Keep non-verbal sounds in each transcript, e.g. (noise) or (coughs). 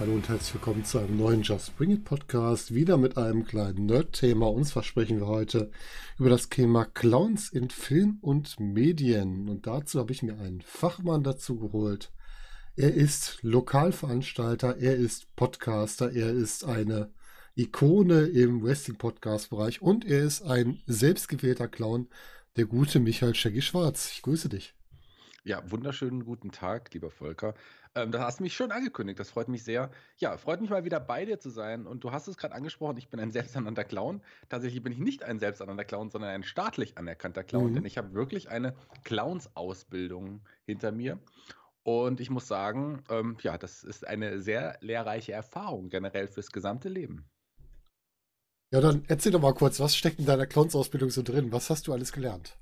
Hallo und herzlich willkommen zu einem neuen Just Bring It Podcast, wieder mit einem kleinen Nerd-Thema. Uns versprechen wir heute über das Thema Clowns in Film und Medien. Und dazu habe ich mir einen Fachmann dazu geholt. Er ist Lokalveranstalter, er ist Podcaster, er ist eine Ikone im Wrestling-Podcast-Bereich und er ist ein selbstgewählter Clown, der gute Michael Shaggy Schwarz. Ich grüße dich. Ja, wunderschönen guten Tag, lieber Volker. Ähm, da hast du mich schön angekündigt, das freut mich sehr. Ja, freut mich mal wieder bei dir zu sein. Und du hast es gerade angesprochen, ich bin ein selbsternannter Clown. Tatsächlich bin ich nicht ein selbsternannter Clown, sondern ein staatlich anerkannter Clown, mhm. denn ich habe wirklich eine Clowns-Ausbildung hinter mir. Und ich muss sagen, ähm, ja, das ist eine sehr lehrreiche Erfahrung generell fürs gesamte Leben. Ja, dann erzähl doch mal kurz, was steckt in deiner Clowns-Ausbildung so drin? Was hast du alles gelernt?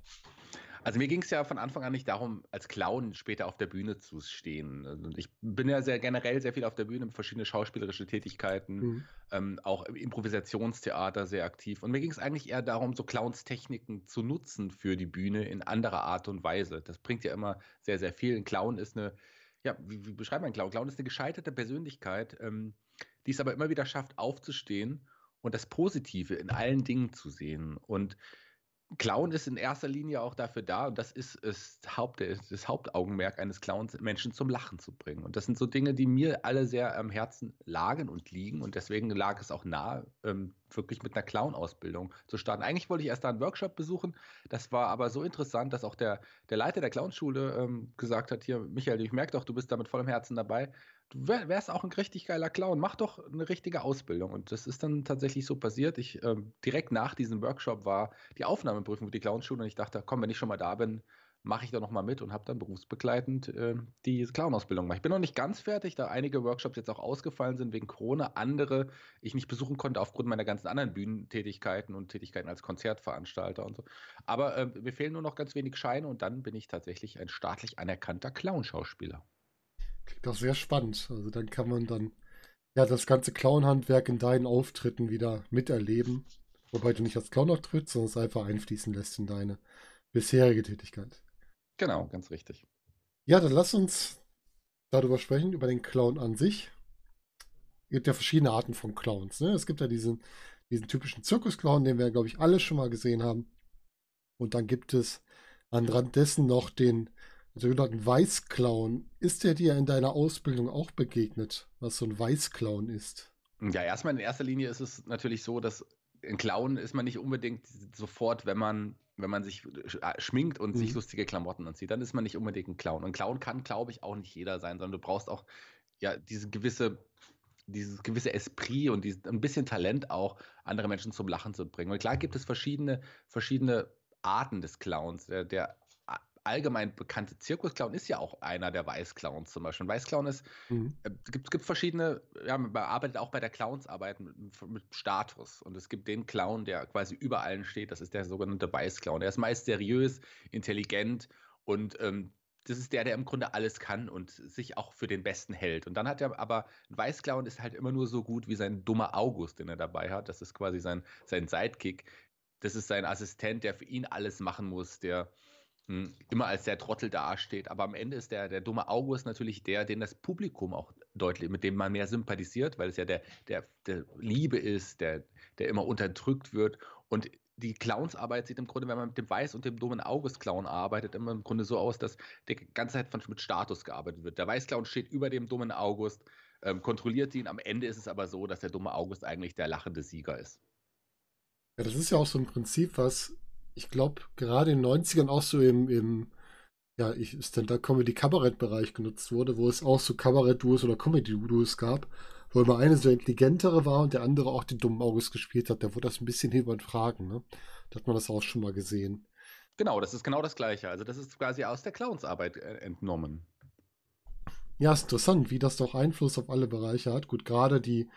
Also mir ging es ja von Anfang an nicht darum, als Clown später auf der Bühne zu stehen. Und also, ich bin ja sehr generell sehr viel auf der Bühne, verschiedene schauspielerische Tätigkeiten, mhm. ähm, auch im Improvisationstheater sehr aktiv. Und mir ging es eigentlich eher darum, so Clownstechniken zu nutzen für die Bühne in anderer Art und Weise. Das bringt ja immer sehr, sehr viel. Ein Clown ist eine, ja, wie, wie beschreibt man Clown? Clown ist eine gescheiterte Persönlichkeit, ähm, die es aber immer wieder schafft, aufzustehen und das Positive in allen Dingen zu sehen. Und Clown ist in erster Linie auch dafür da, und das ist, ist Haupt, äh, das Hauptaugenmerk eines Clowns, Menschen zum Lachen zu bringen. Und das sind so Dinge, die mir alle sehr am Herzen lagen und liegen. Und deswegen lag es auch nahe, ähm, wirklich mit einer Clown-Ausbildung zu starten. Eigentlich wollte ich erst da einen Workshop besuchen. Das war aber so interessant, dass auch der, der Leiter der Clownschule ähm, gesagt hat: Hier, Michael, ich merke doch, du bist da mit vollem Herzen dabei du wärst auch ein richtig geiler Clown, mach doch eine richtige Ausbildung. Und das ist dann tatsächlich so passiert. Ich äh, direkt nach diesem Workshop war die Aufnahmeprüfung für die Clownschule und ich dachte, komm, wenn ich schon mal da bin, mache ich da nochmal mit und habe dann berufsbegleitend äh, die Clown-Ausbildung gemacht. Ich bin noch nicht ganz fertig, da einige Workshops jetzt auch ausgefallen sind wegen Corona, andere ich nicht besuchen konnte aufgrund meiner ganzen anderen Bühnentätigkeiten und Tätigkeiten als Konzertveranstalter und so. Aber äh, mir fehlen nur noch ganz wenig Scheine und dann bin ich tatsächlich ein staatlich anerkannter Clown-Schauspieler. Klingt auch sehr spannend. Also dann kann man dann ja das ganze Clownhandwerk in deinen Auftritten wieder miterleben. Wobei du nicht als Clown auftrittst, sondern es einfach einfließen lässt in deine bisherige Tätigkeit. Genau, ganz richtig. Ja, dann lass uns darüber sprechen, über den Clown an sich. Es gibt ja verschiedene Arten von Clowns. Ne? Es gibt ja diesen, diesen typischen Zirkusclown, den wir, glaube ich, alle schon mal gesehen haben. Und dann gibt es anhand dessen noch den sogenannten Weißclown. Ist der dir in deiner Ausbildung auch begegnet, was so ein Weißclown ist? Ja, erstmal in erster Linie ist es natürlich so, dass ein Clown ist man nicht unbedingt sofort, wenn man, wenn man sich äh, schminkt und mhm. sich lustige Klamotten anzieht, dann ist man nicht unbedingt ein Clown. Und Clown kann, glaube ich, auch nicht jeder sein, sondern du brauchst auch ja diese gewisse dieses gewisse Esprit und dieses, ein bisschen Talent auch, andere Menschen zum Lachen zu bringen. Und klar gibt es verschiedene, verschiedene Arten des Clowns. Der, der allgemein bekannte Zirkusclown ist ja auch einer der Weißclowns zum Beispiel. Weißclown ist, mhm. äh, gibt, gibt verschiedene, ja, man arbeitet auch bei der Clownsarbeit mit, mit, Status. Und es gibt den Clown, der quasi über allen steht. Das ist der sogenannte Weißclown. Der ist meist seriös, intelligent und ähm, das ist der, der im Grunde alles kann und sich auch für den Besten hält. Und dann hat er aber, ein Weißclown ist halt immer nur so gut wie sein dummer August, den er dabei hat. Das ist quasi sein, sein Sidekick. Das ist sein Assistent, der für ihn alles machen muss, der hm, immer als der Trottel dasteht. Aber am Ende ist der, der dumme August natürlich der, den das Publikum auch deutlich, mit dem man mehr sympathisiert, weil es ja der, der, der Liebe ist, der, der immer unterdrückt wird. Und die Clownsarbeit sieht im Grunde, wenn man mit dem Weiß und dem dummen August-Clown arbeitet, immer im Grunde so aus, dass die ganze Zeit von, mit Status gearbeitet wird. Der Weiß-Clown steht über dem dummen August, ähm, kontrolliert ihn. Am Ende ist es aber so, dass der dumme August eigentlich der lachende Sieger ist. Ja, das ist ja auch so ein Prinzip, was ich glaube, gerade in den 90ern auch so im, im ja, ich Stand-Up-Comedy-Kabarett-Bereich genutzt wurde, wo es auch so Kabarett-Duos oder Comedy-Duos gab, wo immer eine so intelligentere war und der andere auch die dummen Auges gespielt hat. Da wurde das ein bisschen hinterfragen, ne? Da hat man das auch schon mal gesehen. Genau, das ist genau das Gleiche. Also, das ist quasi aus der Clownsarbeit äh, entnommen. Ja, ist interessant, wie das doch Einfluss auf alle Bereiche hat. Gut, gerade die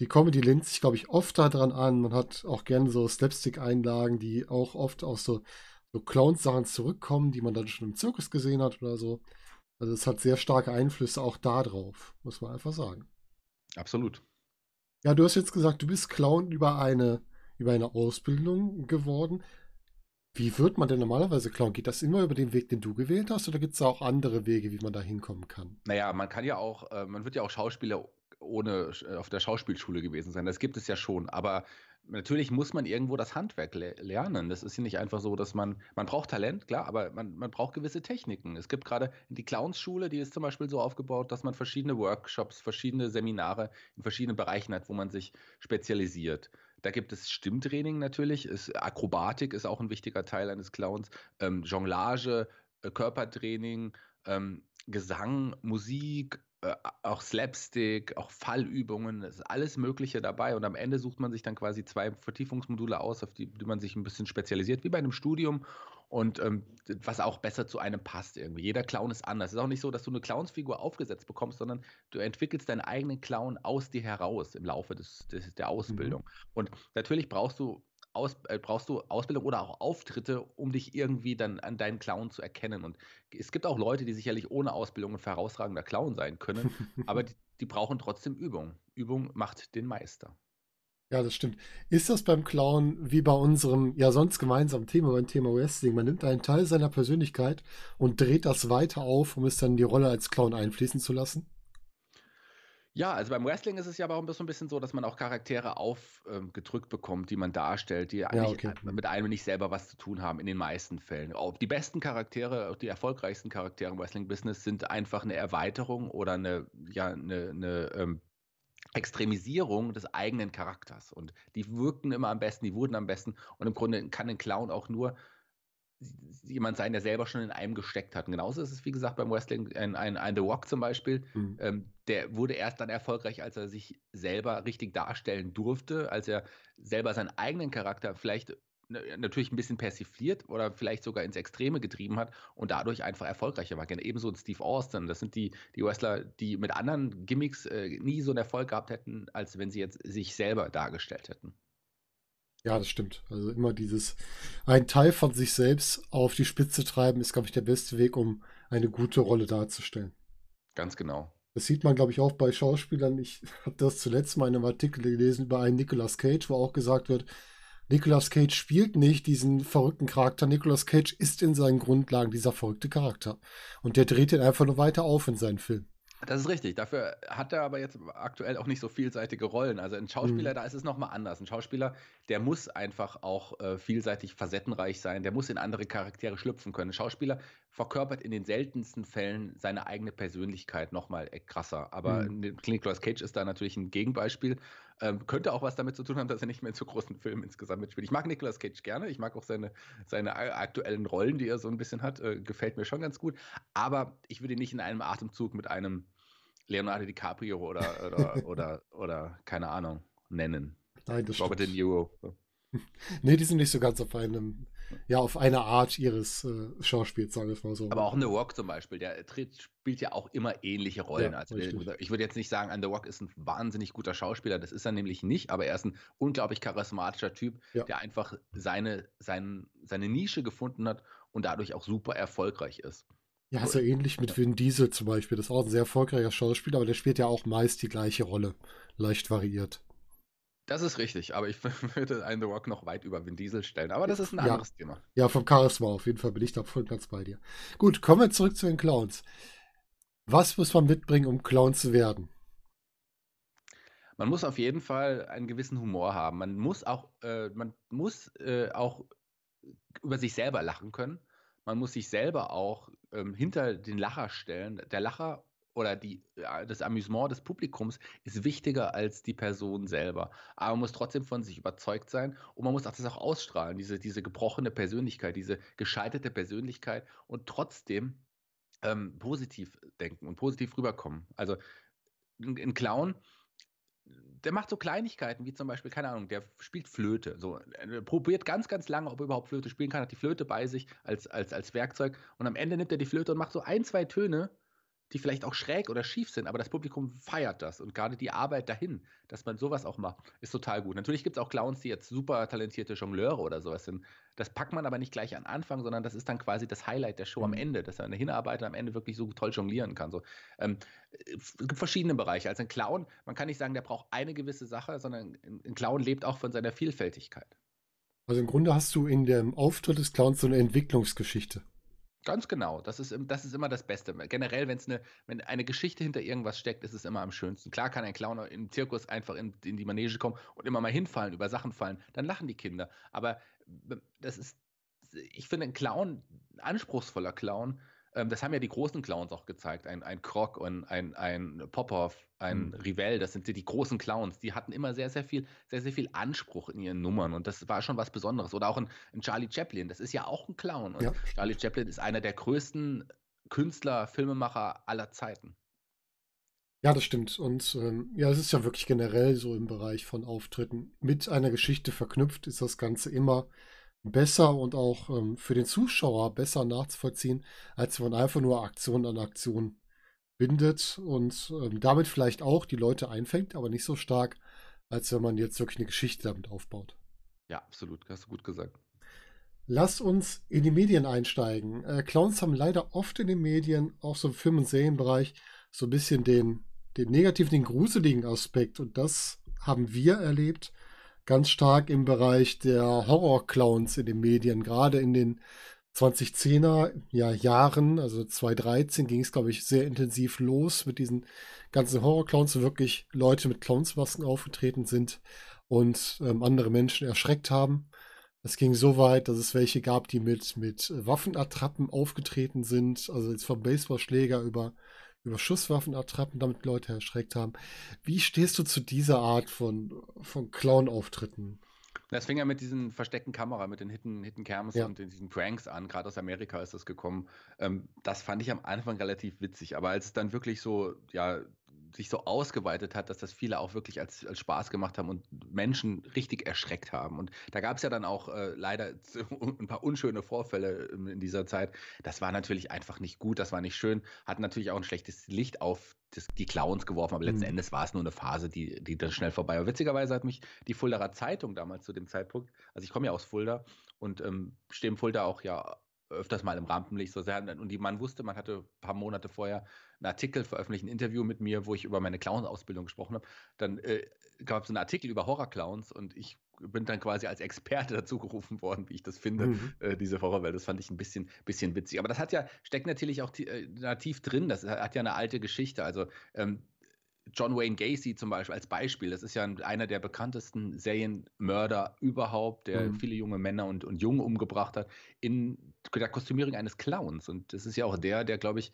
die Comedy lehnt sich, glaube ich, oft daran an. Man hat auch gerne so Slapstick-Einlagen, die auch oft aus so, so Clowns-Sachen zurückkommen, die man dann schon im Zirkus gesehen hat oder so. Also es hat sehr starke Einflüsse auch da drauf, muss man einfach sagen. Absolut. Ja, du hast jetzt gesagt, du bist Clown über eine, über eine Ausbildung geworden. Wie wird man denn normalerweise Clown? Geht das immer über den Weg, den du gewählt hast, oder gibt es da auch andere Wege, wie man da hinkommen kann? Naja, man kann ja auch, äh, man wird ja auch Schauspieler ohne äh, auf der Schauspielschule gewesen sein. Das gibt es ja schon, aber natürlich muss man irgendwo das Handwerk le lernen. Das ist ja nicht einfach so, dass man, man braucht Talent, klar, aber man, man braucht gewisse Techniken. Es gibt gerade die Clownsschule, die ist zum Beispiel so aufgebaut, dass man verschiedene Workshops, verschiedene Seminare in verschiedenen Bereichen hat, wo man sich spezialisiert. Da gibt es Stimmtraining natürlich, ist, Akrobatik ist auch ein wichtiger Teil eines Clowns, ähm, Jonglage, äh, Körpertraining, ähm, Gesang, Musik, äh, auch Slapstick, auch Fallübungen, ist alles Mögliche dabei. Und am Ende sucht man sich dann quasi zwei Vertiefungsmodule aus, auf die, die man sich ein bisschen spezialisiert, wie bei einem Studium und ähm, was auch besser zu einem passt irgendwie. Jeder Clown ist anders. Es ist auch nicht so, dass du eine Clownsfigur aufgesetzt bekommst, sondern du entwickelst deinen eigenen Clown aus dir heraus im Laufe des, des der mhm. Ausbildung. Mhm. Und natürlich brauchst du aus, äh, brauchst du Ausbildung oder auch Auftritte, um dich irgendwie dann an deinen Clown zu erkennen. Und es gibt auch Leute, die sicherlich ohne Ausbildung ein herausragender Clown sein können, (laughs) aber die, die brauchen trotzdem Übung. Übung macht den Meister. Ja, das stimmt. Ist das beim Clown wie bei unserem ja sonst gemeinsamen Thema, beim Thema Wrestling? Man nimmt einen Teil seiner Persönlichkeit und dreht das weiter auf, um es dann in die Rolle als Clown einfließen zu lassen? Ja, also beim Wrestling ist es ja aber auch so ein bisschen so, dass man auch Charaktere aufgedrückt ähm, bekommt, die man darstellt, die eigentlich ja, okay. mit einem nicht selber was zu tun haben, in den meisten Fällen. Ob die besten Charaktere, auch die erfolgreichsten Charaktere im Wrestling-Business sind einfach eine Erweiterung oder eine, ja, eine, eine ähm, Extremisierung des eigenen Charakters. Und die wirken immer am besten, die wurden am besten. Und im Grunde kann ein Clown auch nur jemand sein, der selber schon in einem gesteckt hat. Und genauso ist es, wie gesagt, beim Wrestling, ein, ein, ein The Rock zum Beispiel, mhm. ähm, der wurde erst dann erfolgreich, als er sich selber richtig darstellen durfte, als er selber seinen eigenen Charakter vielleicht ne, natürlich ein bisschen persifliert oder vielleicht sogar ins Extreme getrieben hat und dadurch einfach erfolgreicher war. Ebenso Steve Austin. Das sind die, die Wrestler, die mit anderen Gimmicks äh, nie so einen Erfolg gehabt hätten, als wenn sie jetzt sich selber dargestellt hätten. Ja, das stimmt. Also immer dieses, ein Teil von sich selbst auf die Spitze treiben, ist, glaube ich, der beste Weg, um eine gute Rolle darzustellen. Ganz genau. Das sieht man, glaube ich, auch bei Schauspielern. Ich (laughs) habe das zuletzt mal in einem Artikel gelesen über einen Nicolas Cage, wo auch gesagt wird, Nicolas Cage spielt nicht diesen verrückten Charakter. Nicolas Cage ist in seinen Grundlagen dieser verrückte Charakter. Und der dreht ihn einfach nur weiter auf in seinen Film. Das ist richtig. Dafür hat er aber jetzt aktuell auch nicht so vielseitige Rollen. Also ein Schauspieler, mhm. da ist es nochmal anders. Ein Schauspieler, der muss einfach auch äh, vielseitig facettenreich sein, der muss in andere Charaktere schlüpfen können. Ein Schauspieler verkörpert in den seltensten Fällen seine eigene Persönlichkeit nochmal äh, krasser. Aber mhm. Ne, Nicolas Cage ist da natürlich ein Gegenbeispiel. Ähm, könnte auch was damit zu tun haben, dass er nicht mehr in so großen Filmen insgesamt mitspielt. Ich mag Nicolas Cage gerne. Ich mag auch seine, seine aktuellen Rollen, die er so ein bisschen hat. Äh, gefällt mir schon ganz gut. Aber ich würde nicht in einem Atemzug mit einem Leonardo DiCaprio oder, oder, oder, (laughs) oder, oder keine Ahnung nennen. Nein, das Robert De Niro. (laughs) nee, die sind nicht so ganz auf einem ja auf eine Art ihres äh, Schauspiels, sagen wir es mal so. Aber auch The Rock zum Beispiel, der spielt ja auch immer ähnliche Rollen. Ja, also der, ich würde jetzt nicht sagen, The Rock ist ein wahnsinnig guter Schauspieler, das ist er nämlich nicht, aber er ist ein unglaublich charismatischer Typ, ja. der einfach seine, sein, seine Nische gefunden hat und dadurch auch super erfolgreich ist. Ja, cool. ist ja ähnlich mit Vin Diesel zum Beispiel. Das ist auch ein sehr erfolgreicher Schauspieler, aber der spielt ja auch meist die gleiche Rolle. Leicht variiert. Das ist richtig, aber ich (laughs) würde einen The Rock noch weit über Vin Diesel stellen. Aber das ist ein anderes Thema. Ja, vom Charisma auf jeden Fall bin ich da voll ganz bei dir. Gut, kommen wir zurück zu den Clowns. Was muss man mitbringen, um Clown zu werden? Man muss auf jeden Fall einen gewissen Humor haben. Man muss auch, äh, man muss äh, auch über sich selber lachen können. Man muss sich selber auch ähm, hinter den Lacher stellen. Der Lacher oder die, äh, das Amüsement des Publikums ist wichtiger als die Person selber. Aber man muss trotzdem von sich überzeugt sein und man muss auch das auch ausstrahlen, diese, diese gebrochene Persönlichkeit, diese gescheiterte Persönlichkeit und trotzdem ähm, positiv denken und positiv rüberkommen. Also ein Clown, der macht so Kleinigkeiten wie zum Beispiel, keine Ahnung, der spielt Flöte. So, äh, probiert ganz, ganz lange, ob er überhaupt Flöte spielen kann, hat die Flöte bei sich als, als, als Werkzeug und am Ende nimmt er die Flöte und macht so ein, zwei Töne die vielleicht auch schräg oder schief sind, aber das Publikum feiert das und gerade die Arbeit dahin, dass man sowas auch macht, ist total gut. Natürlich gibt es auch Clowns, die jetzt super talentierte Jongleure oder sowas sind. Das packt man aber nicht gleich am Anfang, sondern das ist dann quasi das Highlight der Show am mhm. Ende, dass er eine Hinarbeiter am Ende wirklich so toll jonglieren kann. So, ähm, es gibt verschiedene Bereiche. Also ein Clown, man kann nicht sagen, der braucht eine gewisse Sache, sondern ein Clown lebt auch von seiner Vielfältigkeit. Also im Grunde hast du in dem Auftritt des Clowns so eine Entwicklungsgeschichte. Ganz genau. Das ist, das ist immer das Beste. Generell, wenn's ne, wenn eine Geschichte hinter irgendwas steckt, ist es immer am schönsten. Klar kann ein Clown im Zirkus einfach in, in die Manege kommen und immer mal hinfallen, über Sachen fallen. Dann lachen die Kinder. Aber äh, das ist, ich finde, ein Clown, ein anspruchsvoller Clown, ähm, das haben ja die großen Clowns auch gezeigt. Ein, ein Krog und ein, ein Popov, ein mhm. Rivell, das sind die, die großen Clowns. Die hatten immer sehr, sehr viel, sehr, sehr viel Anspruch in ihren Nummern. Und das war schon was Besonderes. Oder auch ein, ein Charlie Chaplin, das ist ja auch ein Clown. Und ja. Charlie Chaplin ist einer der größten Künstler, Filmemacher aller Zeiten. Ja, das stimmt. Und ähm, ja, es ist ja wirklich generell so im Bereich von Auftritten. Mit einer Geschichte verknüpft ist das Ganze immer besser und auch ähm, für den Zuschauer besser nachzuvollziehen, als wenn man einfach nur Aktion an Aktion bindet und ähm, damit vielleicht auch die Leute einfängt, aber nicht so stark, als wenn man jetzt wirklich eine Geschichte damit aufbaut. Ja, absolut, hast du gut gesagt. Lasst uns in die Medien einsteigen. Äh, Clowns haben leider oft in den Medien, auch so im Film- und Serienbereich, so ein bisschen den, den negativen, den gruseligen Aspekt. Und das haben wir erlebt ganz stark im Bereich der Horrorclowns in den Medien, gerade in den 2010er ja, Jahren, also 2013 ging es, glaube ich, sehr intensiv los mit diesen ganzen Horrorclowns, wo wirklich Leute mit Clownsmasken aufgetreten sind und ähm, andere Menschen erschreckt haben. Es ging so weit, dass es welche gab, die mit, mit Waffenattrappen aufgetreten sind, also jetzt vom Baseballschläger über über Schusswaffenattrappen damit Leute erschreckt haben. Wie stehst du zu dieser Art von, von Clown-Auftritten? Das fing ja mit diesen versteckten Kamera, mit den Hidden, Hidden Cams ja. und den, diesen Pranks an. Gerade aus Amerika ist das gekommen. Ähm, das fand ich am Anfang relativ witzig, aber als es dann wirklich so, ja, sich so ausgeweitet hat, dass das viele auch wirklich als, als Spaß gemacht haben und Menschen richtig erschreckt haben. Und da gab es ja dann auch äh, leider (laughs) ein paar unschöne Vorfälle in dieser Zeit. Das war natürlich einfach nicht gut, das war nicht schön, hat natürlich auch ein schlechtes Licht auf das, die Clowns geworfen, aber letzten mhm. Endes war es nur eine Phase, die, die dann schnell vorbei war. Witzigerweise hat mich die Fuldaer Zeitung damals zu dem Zeitpunkt, also ich komme ja aus Fulda und ähm, stehe im Fulda auch ja öfters mal im Rampenlicht. So sehr, und die man wusste, man hatte ein paar Monate vorher einen Artikel veröffentlicht, ein Interview mit mir, wo ich über meine Clown-Ausbildung gesprochen habe. Dann äh, gab es einen Artikel über Horrorclowns und ich bin dann quasi als Experte (laughs) dazu gerufen worden, wie ich das finde, mhm. äh, diese Horrorwelt. Das fand ich ein bisschen, bisschen witzig. Aber das hat ja, steckt natürlich auch äh, tief drin, das hat ja eine alte Geschichte. Also ähm, John Wayne Gacy zum Beispiel als Beispiel, das ist ja einer der bekanntesten Serienmörder überhaupt, der mhm. viele junge Männer und, und Jungen umgebracht hat, in der Kostümierung eines Clowns. Und das ist ja auch der, der, glaube ich,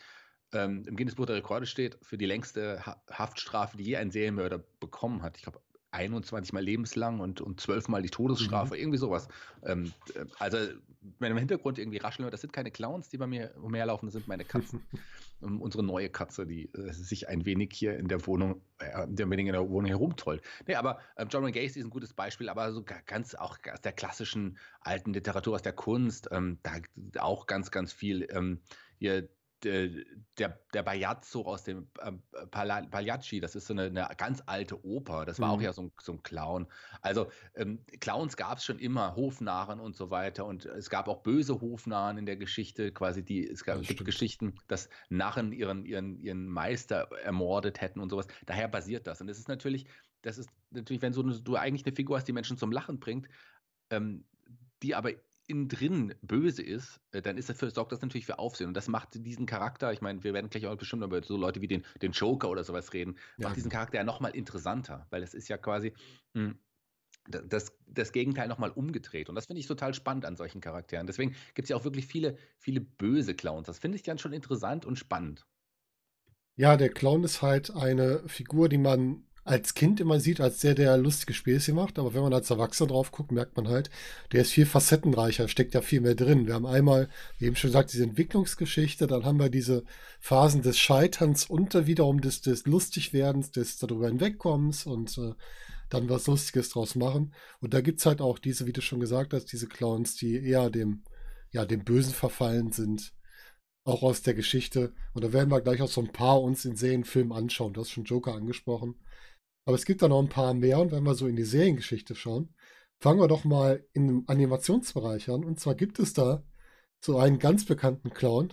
ähm, im Guinness Buch der Rekorde steht für die längste ha Haftstrafe, die je ein Serienmörder bekommen hat. Ich glaube, 21 Mal lebenslang und, und 12 Mal die Todesstrafe, mhm. irgendwie sowas. Ähm, äh, also, wenn im Hintergrund irgendwie rascheln wird, das sind keine Clowns, die bei mir umherlaufen, das sind meine Katzen. (laughs) Ähm, unsere neue Katze, die äh, sich ein wenig hier in der Wohnung, äh, in der in der Wohnung herumtollt. Nee, aber äh, John Wayne Gacy ist ein gutes Beispiel, aber so ganz auch aus der klassischen alten Literatur, aus der Kunst, ähm, da auch ganz, ganz viel ähm, hier äh, der, der Bajazzo aus dem ähm, Pagliacci, das ist so eine, eine, ganz alte Oper, das war mhm. auch ja so ein, so ein Clown. Also ähm, Clowns gab es schon immer, Hofnarren und so weiter und es gab auch böse Hofnarren in der Geschichte, quasi die, es gab, gibt Geschichten, dass Narren ihren, ihren, ihren Meister ermordet hätten und sowas. Daher basiert das und es ist natürlich, das ist natürlich, wenn so eine, du eigentlich eine Figur hast, die Menschen zum Lachen bringt, ähm, die aber innen drin böse ist, äh, dann ist dafür, sorgt das natürlich für Aufsehen. Und das macht diesen Charakter, ich meine, wir werden gleich auch bestimmt über so Leute wie den, den Joker oder sowas reden, ja. macht diesen Charakter ja nochmal interessanter, weil es ist ja quasi mh, hm, das, das Gegenteil nochmal umgedreht. Und das finde ich total spannend an solchen Charakteren. Deswegen gibt es ja auch wirklich viele, viele böse Clowns. Das finde ich dann schon interessant und spannend. Ja, der Clown ist halt eine Figur, die man als Kind immer sieht, als der, der lustige Späße macht. Aber wenn man als Erwachsener drauf guckt, merkt man halt, der ist viel facettenreicher, steckt ja viel mehr drin. Wir haben einmal, wie eben schon gesagt, diese Entwicklungsgeschichte, dann haben wir diese Phasen des Scheiterns und wiederum des, des Lustigwerdens, des darüber hinwegkommens und äh, dann was Lustiges draus machen. Und da gibt es halt auch diese, wie du schon gesagt hast, diese Clowns, die eher dem, ja, dem Bösen verfallen sind. Auch aus der Geschichte. Und da werden wir gleich auch so ein paar uns in Serienfilmen anschauen. Du hast schon Joker angesprochen. Aber es gibt da noch ein paar mehr und wenn wir so in die Seriengeschichte schauen, fangen wir doch mal im Animationsbereich an. Und zwar gibt es da so einen ganz bekannten Clown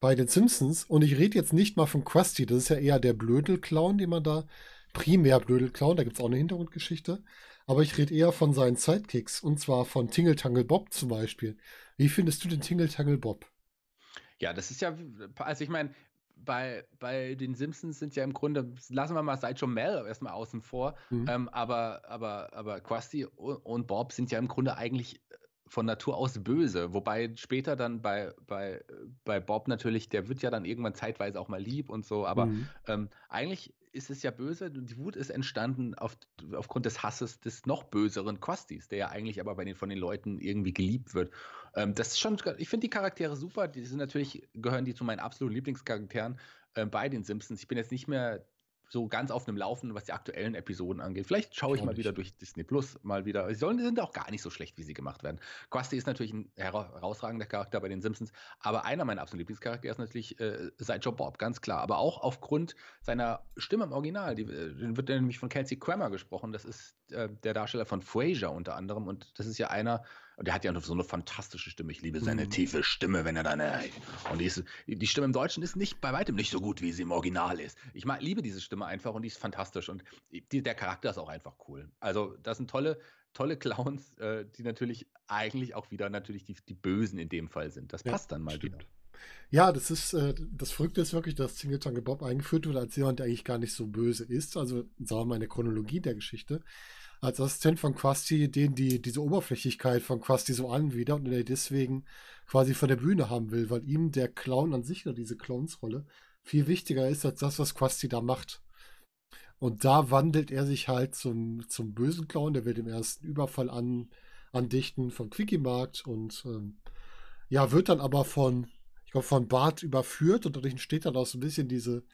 bei den Simpsons. Und ich rede jetzt nicht mal von Krusty, das ist ja eher der Blödel-Clown, den man da, primär Blödel-Clown, da gibt es auch eine Hintergrundgeschichte. Aber ich rede eher von seinen Sidekicks und zwar von Tingle Tangle Bob zum Beispiel. Wie findest du den Tingle Tangle Bob? Ja, das ist ja, also ich meine, bei, bei den Simpsons sind ja im Grunde, lassen wir mal Sideshow Mel erstmal außen vor, mhm. ähm, aber, aber, aber Krusty und Bob sind ja im Grunde eigentlich äh, von Natur aus böse, wobei später dann bei, bei, äh, bei Bob natürlich, der wird ja dann irgendwann zeitweise auch mal lieb und so, aber mhm. ähm, eigentlich ist es ja böse. Die Wut ist entstanden auf, aufgrund des Hasses des noch böseren Krustys, der ja eigentlich aber bei den, von den Leuten irgendwie geliebt wird. Ähm, das ist schon, ich finde die Charaktere super. Die sind natürlich, gehören die zu meinen absoluten Lieblingscharakteren äh, bei den Simpsons. Ich bin jetzt nicht mehr so ganz auf einem Laufenden, was die aktuellen Episoden angeht. Vielleicht schaue ich, ich mal nicht. wieder durch Disney Plus, mal wieder. Sie sollen, sind auch gar nicht so schlecht, wie sie gemacht werden. Krusty ist natürlich ein herausragender Charakter bei den Simpsons, aber einer meiner absoluten Lieblingscharaktere ist natürlich äh, Sideshow Bob, ganz klar. Aber auch aufgrund seiner Stimme im Original. Die, äh, wird nämlich von Kelsey Kramer gesprochen. Das ist äh, der Darsteller von Frasier unter anderem und das ist ja einer und der hat ja so eine fantastische Stimme. Ich liebe seine mhm. tiefe Stimme, wenn er dann. Ey, und die, ist, die Stimme im Deutschen ist nicht bei weitem nicht so gut, wie sie im Original ist. Ich mag, liebe diese Stimme einfach und die ist fantastisch. Und die, der Charakter ist auch einfach cool. Also, das sind tolle, tolle Clowns, äh, die natürlich eigentlich auch wieder natürlich die, die Bösen in dem Fall sind. Das ja, passt dann mal stimmt. wieder. Ja, das ist äh, das Verrückte ist wirklich, dass Singleton Bob eingeführt wird als jemand, der eigentlich gar nicht so böse ist. Also sagen wir mal in der Chronologie der Geschichte als Assistent von Krusty den die, diese Oberflächlichkeit von Krusty so anwidert und er deswegen quasi von der Bühne haben will, weil ihm der Clown an sich oder diese Clownsrolle viel wichtiger ist als das, was Krusty da macht. Und da wandelt er sich halt zum, zum bösen Clown, der will den ersten Überfall an, andichten vom Quickie-Markt und ähm, ja, wird dann aber von, ich glaube, von Bart überführt und dadurch entsteht dann auch so ein bisschen diese,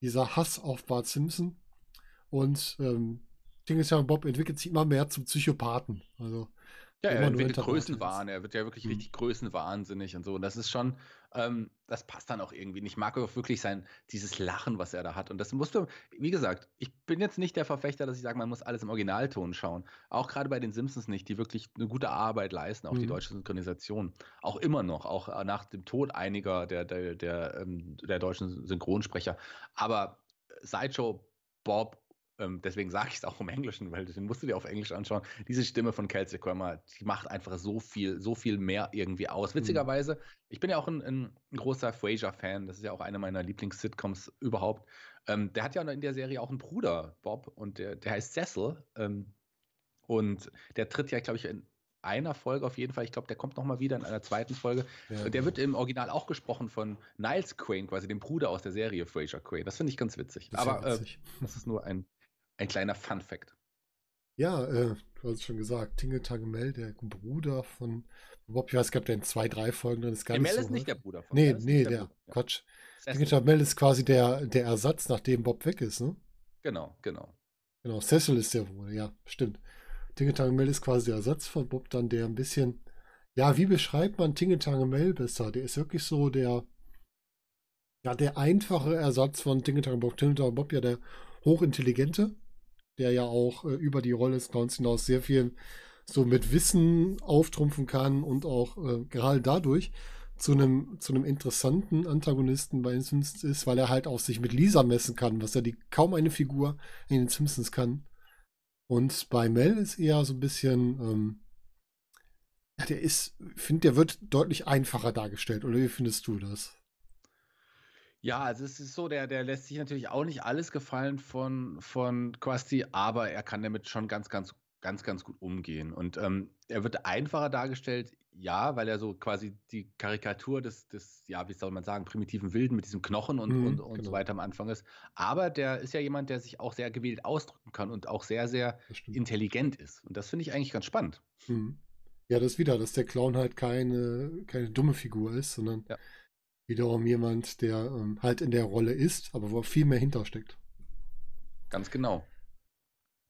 dieser Hass auf Bart Simpson. Und ähm, Ding ist ja, Bob entwickelt sich immer mehr zum Psychopathen. Also. Ja, er entwickelt Größenwahn, er wird ja wirklich mhm. richtig größenwahnsinnig und so. Und das ist schon, ähm, das passt dann auch irgendwie. Und ich mag auch wirklich sein, dieses Lachen, was er da hat. Und das musst du, wie gesagt, ich bin jetzt nicht der Verfechter, dass ich sage, man muss alles im Originalton schauen. Auch gerade bei den Simpsons nicht, die wirklich eine gute Arbeit leisten, auch mhm. die hm. deutsche Synchronisation. Auch immer noch, auch äh, nach dem Tod einiger der, der, der, ähm, der deutschen Synchronsprecher. Aber Sideshow Bob ähm, deswegen sage ich es auch im Englischen, weil den musst du dir auf Englisch anschauen. Diese Stimme von Kelsey Grammer, die macht einfach so viel, so viel mehr irgendwie aus. Mhm. Witzigerweise, ich bin ja auch ein, ein großer Frasier-Fan. Das ist ja auch eine meiner Lieblings-Sitcoms überhaupt. Ähm, der hat ja in der Serie auch einen Bruder, Bob, und der, der heißt Cecil. Ähm, und der tritt ja, glaube ich, in einer Folge auf jeden Fall. Ich glaube, der kommt noch mal wieder in einer zweiten Folge. Ja. Der wird im Original auch gesprochen von Niles Crane, quasi dem Bruder aus der Serie Fraser Crane. Das finde ich ganz witzig. Aber äh, witzig. Äh, das ist nur ein ein kleiner Fun Fact. Ja, äh, du hast es schon gesagt, Tingle Tangemel, der Bruder von Bob, ich weiß, es gab da in zwei, drei Folgen drin. Ist gar Gemel nicht so, ist nicht der Bruder von Nee, nee, der, der Bruder, ja. Quatsch. Tingle Tangemel ist quasi der, der Ersatz, nachdem Bob weg ist, ne? Genau, genau. Genau, Cecil ist der Bruder, ja, stimmt. Tingle Tangemel ist quasi der Ersatz von Bob, dann der ein bisschen, ja, wie beschreibt man Tingle Tangemel besser? Der ist wirklich so der, ja, der einfache Ersatz von Tingle Tangemel Tingle Tangemel Bob, ja, der hochintelligente der ja auch äh, über die Rolle des Clowns hinaus sehr viel so mit Wissen auftrumpfen kann und auch äh, gerade dadurch zu einem, zu einem interessanten Antagonisten bei den Simpsons ist, weil er halt auch sich mit Lisa messen kann, was ja die kaum eine Figur in den Simpsons kann. Und bei Mel ist eher so ein bisschen, ähm, der ist, finde, der wird deutlich einfacher dargestellt, oder wie findest du das? Ja, also es ist so, der, der lässt sich natürlich auch nicht alles gefallen von, von Krusty, aber er kann damit schon ganz, ganz, ganz, ganz gut umgehen. Und ähm, er wird einfacher dargestellt, ja, weil er so quasi die Karikatur des, des, ja, wie soll man sagen, primitiven Wilden mit diesem Knochen und, mhm, und, und genau. so weiter am Anfang ist. Aber der ist ja jemand, der sich auch sehr gewählt ausdrücken kann und auch sehr, sehr intelligent ist. Und das finde ich eigentlich ganz spannend. Mhm. Ja, das wieder, dass der Clown halt keine, keine dumme Figur ist, sondern ja wiederum jemand, der ähm, halt in der Rolle ist, aber wo viel mehr hintersteckt. Ganz genau.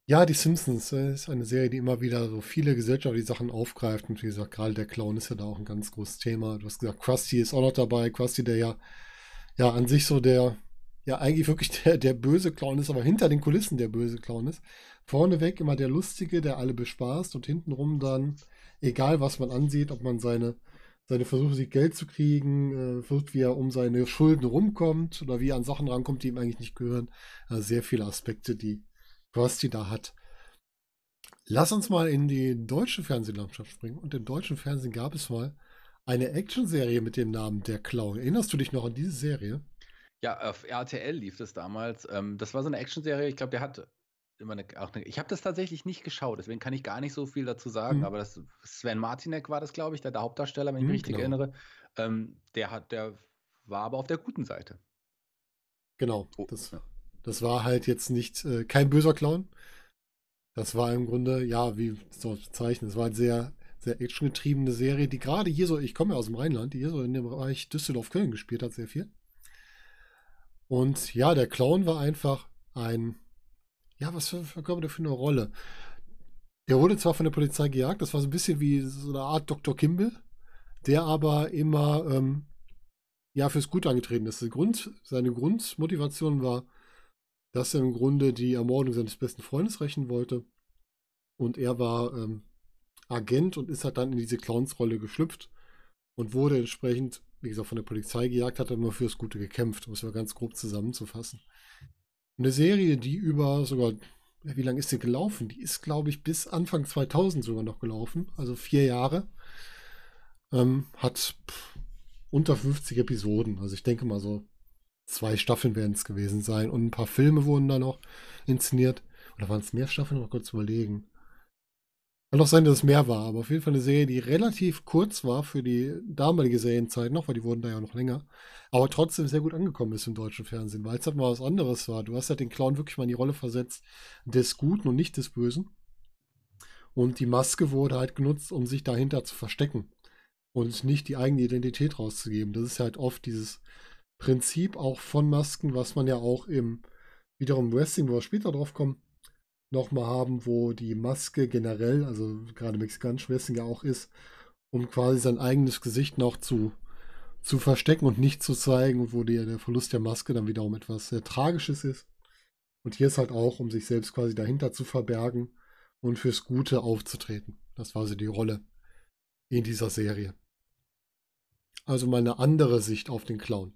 Ja, die Simpsons äh, ist eine Serie, die immer wieder so viele gesellschaftliche Sachen aufgreift. Und wie gesagt, gerade der Clown ist ja da auch ein ganz großes Thema. Du hast gesagt, Krusty ist auch noch dabei. Krusty, der ja, ja an sich so der, ja eigentlich wirklich der, der böse Clown ist, aber hinter den Kulissen der böse Clown ist. Vorneweg immer der Lustige, der alle bespaßt und hintenrum dann, egal was man ansieht, ob man seine seine Versuche, sich Geld zu kriegen, äh, versucht, wie er um seine Schulden rumkommt oder wie er an Sachen rankommt, die ihm eigentlich nicht gehören. Also sehr viele Aspekte, die Krusty da hat. Lass uns mal in die deutsche Fernsehlandschaft springen. Und im deutschen Fernsehen gab es mal eine Actionserie mit dem Namen Der Clown. Erinnerst du dich noch an diese Serie? Ja, auf RTL lief das damals. Ähm, das war so eine Actionserie, ich glaube, der hatte immer eine, auch eine, ich habe das tatsächlich nicht geschaut, deswegen kann ich gar nicht so viel dazu sagen, mhm. aber das, Sven Martinek war das, glaube ich, der, der, Hauptdarsteller, wenn ich mich mhm, richtig genau. erinnere. Ähm, der hat, der war aber auf der guten Seite. Genau, oh. das, das war halt jetzt nicht äh, kein böser Clown. Das war im Grunde, ja, wie soll ich bezeichnen, es war eine sehr, sehr actiongetriebene Serie, die gerade hier so, ich komme ja aus dem Rheinland, die hier so in dem Bereich Düsseldorf-Köln gespielt hat, sehr viel. Und ja, der Clown war einfach ein ja, was für, verkörpert er für eine Rolle? Der wurde zwar von der Polizei gejagt, das war so ein bisschen wie so eine Art Dr. Kimball, der aber immer ähm, ja fürs Gute angetreten ist. Grund, seine Grundmotivation war, dass er im Grunde die Ermordung seines besten Freundes rächen wollte. Und er war ähm, Agent und ist halt dann in diese Clownsrolle geschlüpft und wurde entsprechend, wie gesagt, von der Polizei gejagt, hat er immer fürs Gute gekämpft, um es mal ganz grob zusammenzufassen eine Serie, die über sogar, wie lange ist sie gelaufen? Die ist, glaube ich, bis Anfang 2000 sogar noch gelaufen, also vier Jahre. Ähm, hat pff, unter 50 Episoden, also ich denke mal so zwei Staffeln werden es gewesen sein und ein paar Filme wurden da noch inszeniert. Oder waren es mehr Staffeln? Mal kurz überlegen. Kann auch sein, dass es mehr war, aber auf jeden Fall eine Serie, die relativ kurz war für die damalige Serienzeit noch, weil die wurden da ja noch länger, aber trotzdem sehr gut angekommen ist im deutschen Fernsehen, weil es halt mal was anderes war. Du hast halt den Clown wirklich mal in die Rolle versetzt des Guten und nicht des Bösen. Und die Maske wurde halt genutzt, um sich dahinter zu verstecken und nicht die eigene Identität rauszugeben. Das ist halt oft dieses Prinzip auch von Masken, was man ja auch im wiederum Wrestling, wo wir später drauf kommen, nochmal haben, wo die Maske generell, also gerade mexikanisch Wrestling ja auch ist, um quasi sein eigenes Gesicht noch zu, zu verstecken und nicht zu zeigen wo die, der Verlust der Maske dann wiederum etwas sehr äh, Tragisches ist. Und hier ist halt auch, um sich selbst quasi dahinter zu verbergen und fürs Gute aufzutreten. Das war so die Rolle in dieser Serie. Also mal eine andere Sicht auf den Clown.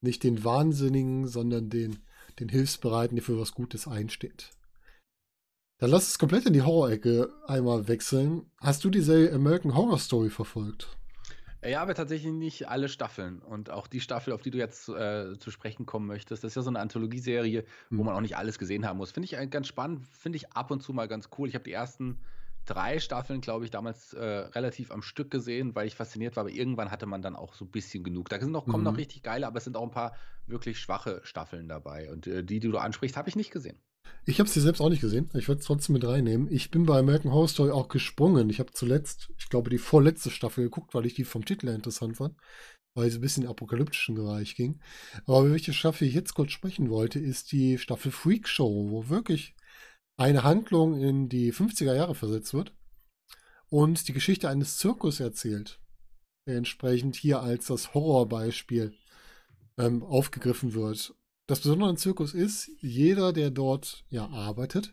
Nicht den Wahnsinnigen, sondern den, den Hilfsbereiten, der für was Gutes einsteht. Dann lass es komplett in die Horror-Ecke einmal wechseln. Hast du diese American Horror Story verfolgt? Äh, ja, aber tatsächlich nicht alle Staffeln. Und auch die Staffel, auf die du jetzt äh, zu sprechen kommen möchtest, das ist ja so eine Anthologieserie, mhm. wo man auch nicht alles gesehen haben muss. Finde ich äh, ganz spannend, finde ich ab und zu mal ganz cool. Ich habe die ersten drei Staffeln, glaube ich, damals äh, relativ am Stück gesehen, weil ich fasziniert war, aber irgendwann hatte man dann auch so ein bisschen genug. Da sind noch, kommen mhm. noch richtig geile, aber es sind auch ein paar wirklich schwache Staffeln dabei. Und äh, die, die du ansprichst, habe ich nicht gesehen. Ich habe sie selbst auch nicht gesehen. Ich würde es trotzdem mit reinnehmen. Ich bin bei American Horror Story auch gesprungen. Ich habe zuletzt, ich glaube, die vorletzte Staffel geguckt, weil ich die vom Titel her interessant fand, weil sie ein bisschen in den apokalyptischen Bereich ging. Aber über welche Staffel ich jetzt kurz sprechen wollte, ist die Staffel Freak Show, wo wirklich eine Handlung in die 50er Jahre versetzt wird und die Geschichte eines Zirkus erzählt, der entsprechend hier als das Horrorbeispiel ähm, aufgegriffen wird. Das Besondere an Zirkus ist, jeder, der dort ja arbeitet,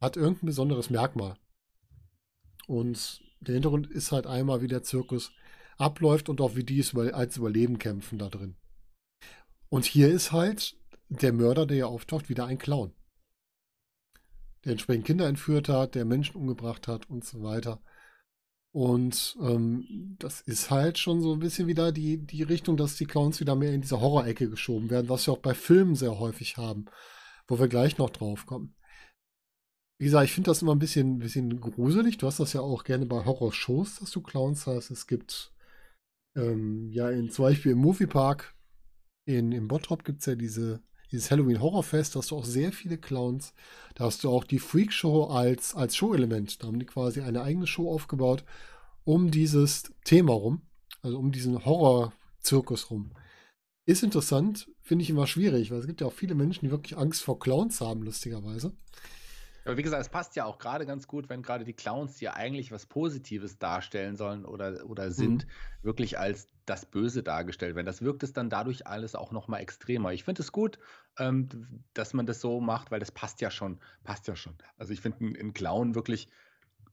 hat irgendein besonderes Merkmal. Und der Hintergrund ist halt einmal, wie der Zirkus abläuft und auch wie die es als Überleben kämpfen da drin. Und hier ist halt der Mörder, der ja auftaucht, wieder ein Clown. Der entsprechend Kinder entführt hat, der Menschen umgebracht hat und so weiter. Und ähm, das ist halt schon so ein bisschen wieder die, die Richtung, dass die Clowns wieder mehr in diese Horrorecke geschoben werden, was wir auch bei Filmen sehr häufig haben, wo wir gleich noch drauf kommen. Wie gesagt, ich finde das immer ein bisschen, bisschen gruselig. Du hast das ja auch gerne bei Horrorshows, dass du Clowns hast. Es gibt ähm, ja in, zum Beispiel im Moviepark in, im Bottrop gibt es ja diese dieses Halloween Horrorfest, da hast du auch sehr viele Clowns. Da hast du auch die Freakshow als, als Show-Element. Da haben die quasi eine eigene Show aufgebaut um dieses Thema rum, also um diesen Horror-Zirkus rum. Ist interessant, finde ich immer schwierig, weil es gibt ja auch viele Menschen, die wirklich Angst vor Clowns haben, lustigerweise. Aber wie gesagt, es passt ja auch gerade ganz gut, wenn gerade die Clowns, die ja eigentlich was Positives darstellen sollen oder, oder sind, mhm. wirklich als das Böse dargestellt werden. Das wirkt es dann dadurch alles auch noch mal extremer. Ich finde es gut, ähm, dass man das so macht, weil das passt ja schon, passt ja schon. Also ich finde in Clown wirklich,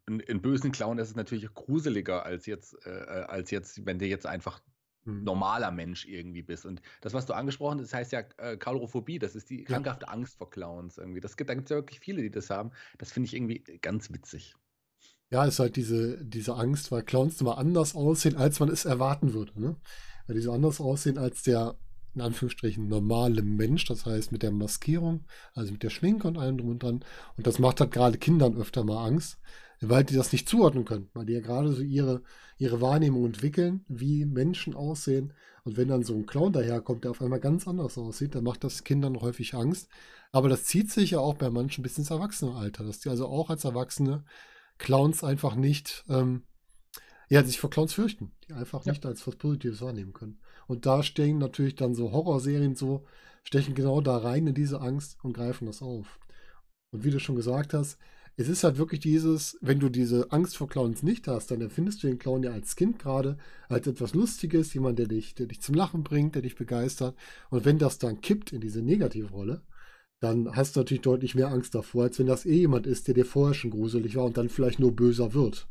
in bösen Clown, ist es natürlich gruseliger als jetzt, äh, äh als jetzt, wenn der jetzt einfach hm. normaler Mensch irgendwie bist. Und das, was du angesprochen hast, das heißt ja äh, Kaurophobie, das ist die krankhafte Angst vor Clowns irgendwie. Das gibt, da gibt es ja wirklich viele, die das haben. Das finde ich irgendwie ganz witzig ja, ist halt diese, diese Angst, weil Clowns immer anders aussehen, als man es erwarten würde. Ne? Weil die so anders aussehen als der, in Anführungsstrichen, normale Mensch, das heißt mit der Maskierung, also mit der Schminke und allem drum und dran. Und das macht halt gerade Kindern öfter mal Angst, weil die das nicht zuordnen können, weil die ja gerade so ihre, ihre Wahrnehmung entwickeln, wie Menschen aussehen. Und wenn dann so ein Clown daherkommt, der auf einmal ganz anders aussieht, dann macht das Kindern häufig Angst. Aber das zieht sich ja auch bei manchen bis ins Erwachsenenalter, dass die also auch als Erwachsene Clowns einfach nicht, ähm, ja, sich vor Clowns fürchten, die einfach ja. nicht als was Positives wahrnehmen können. Und da stehen natürlich dann so Horrorserien so, stechen genau da rein in diese Angst und greifen das auf. Und wie du schon gesagt hast, es ist halt wirklich dieses, wenn du diese Angst vor Clowns nicht hast, dann empfindest du den Clown ja als Kind gerade als etwas Lustiges, jemand, der dich, der dich zum Lachen bringt, der dich begeistert. Und wenn das dann kippt in diese negative Rolle, dann hast du natürlich deutlich mehr Angst davor, als wenn das eh jemand ist, der dir vorher schon gruselig war und dann vielleicht nur böser wird.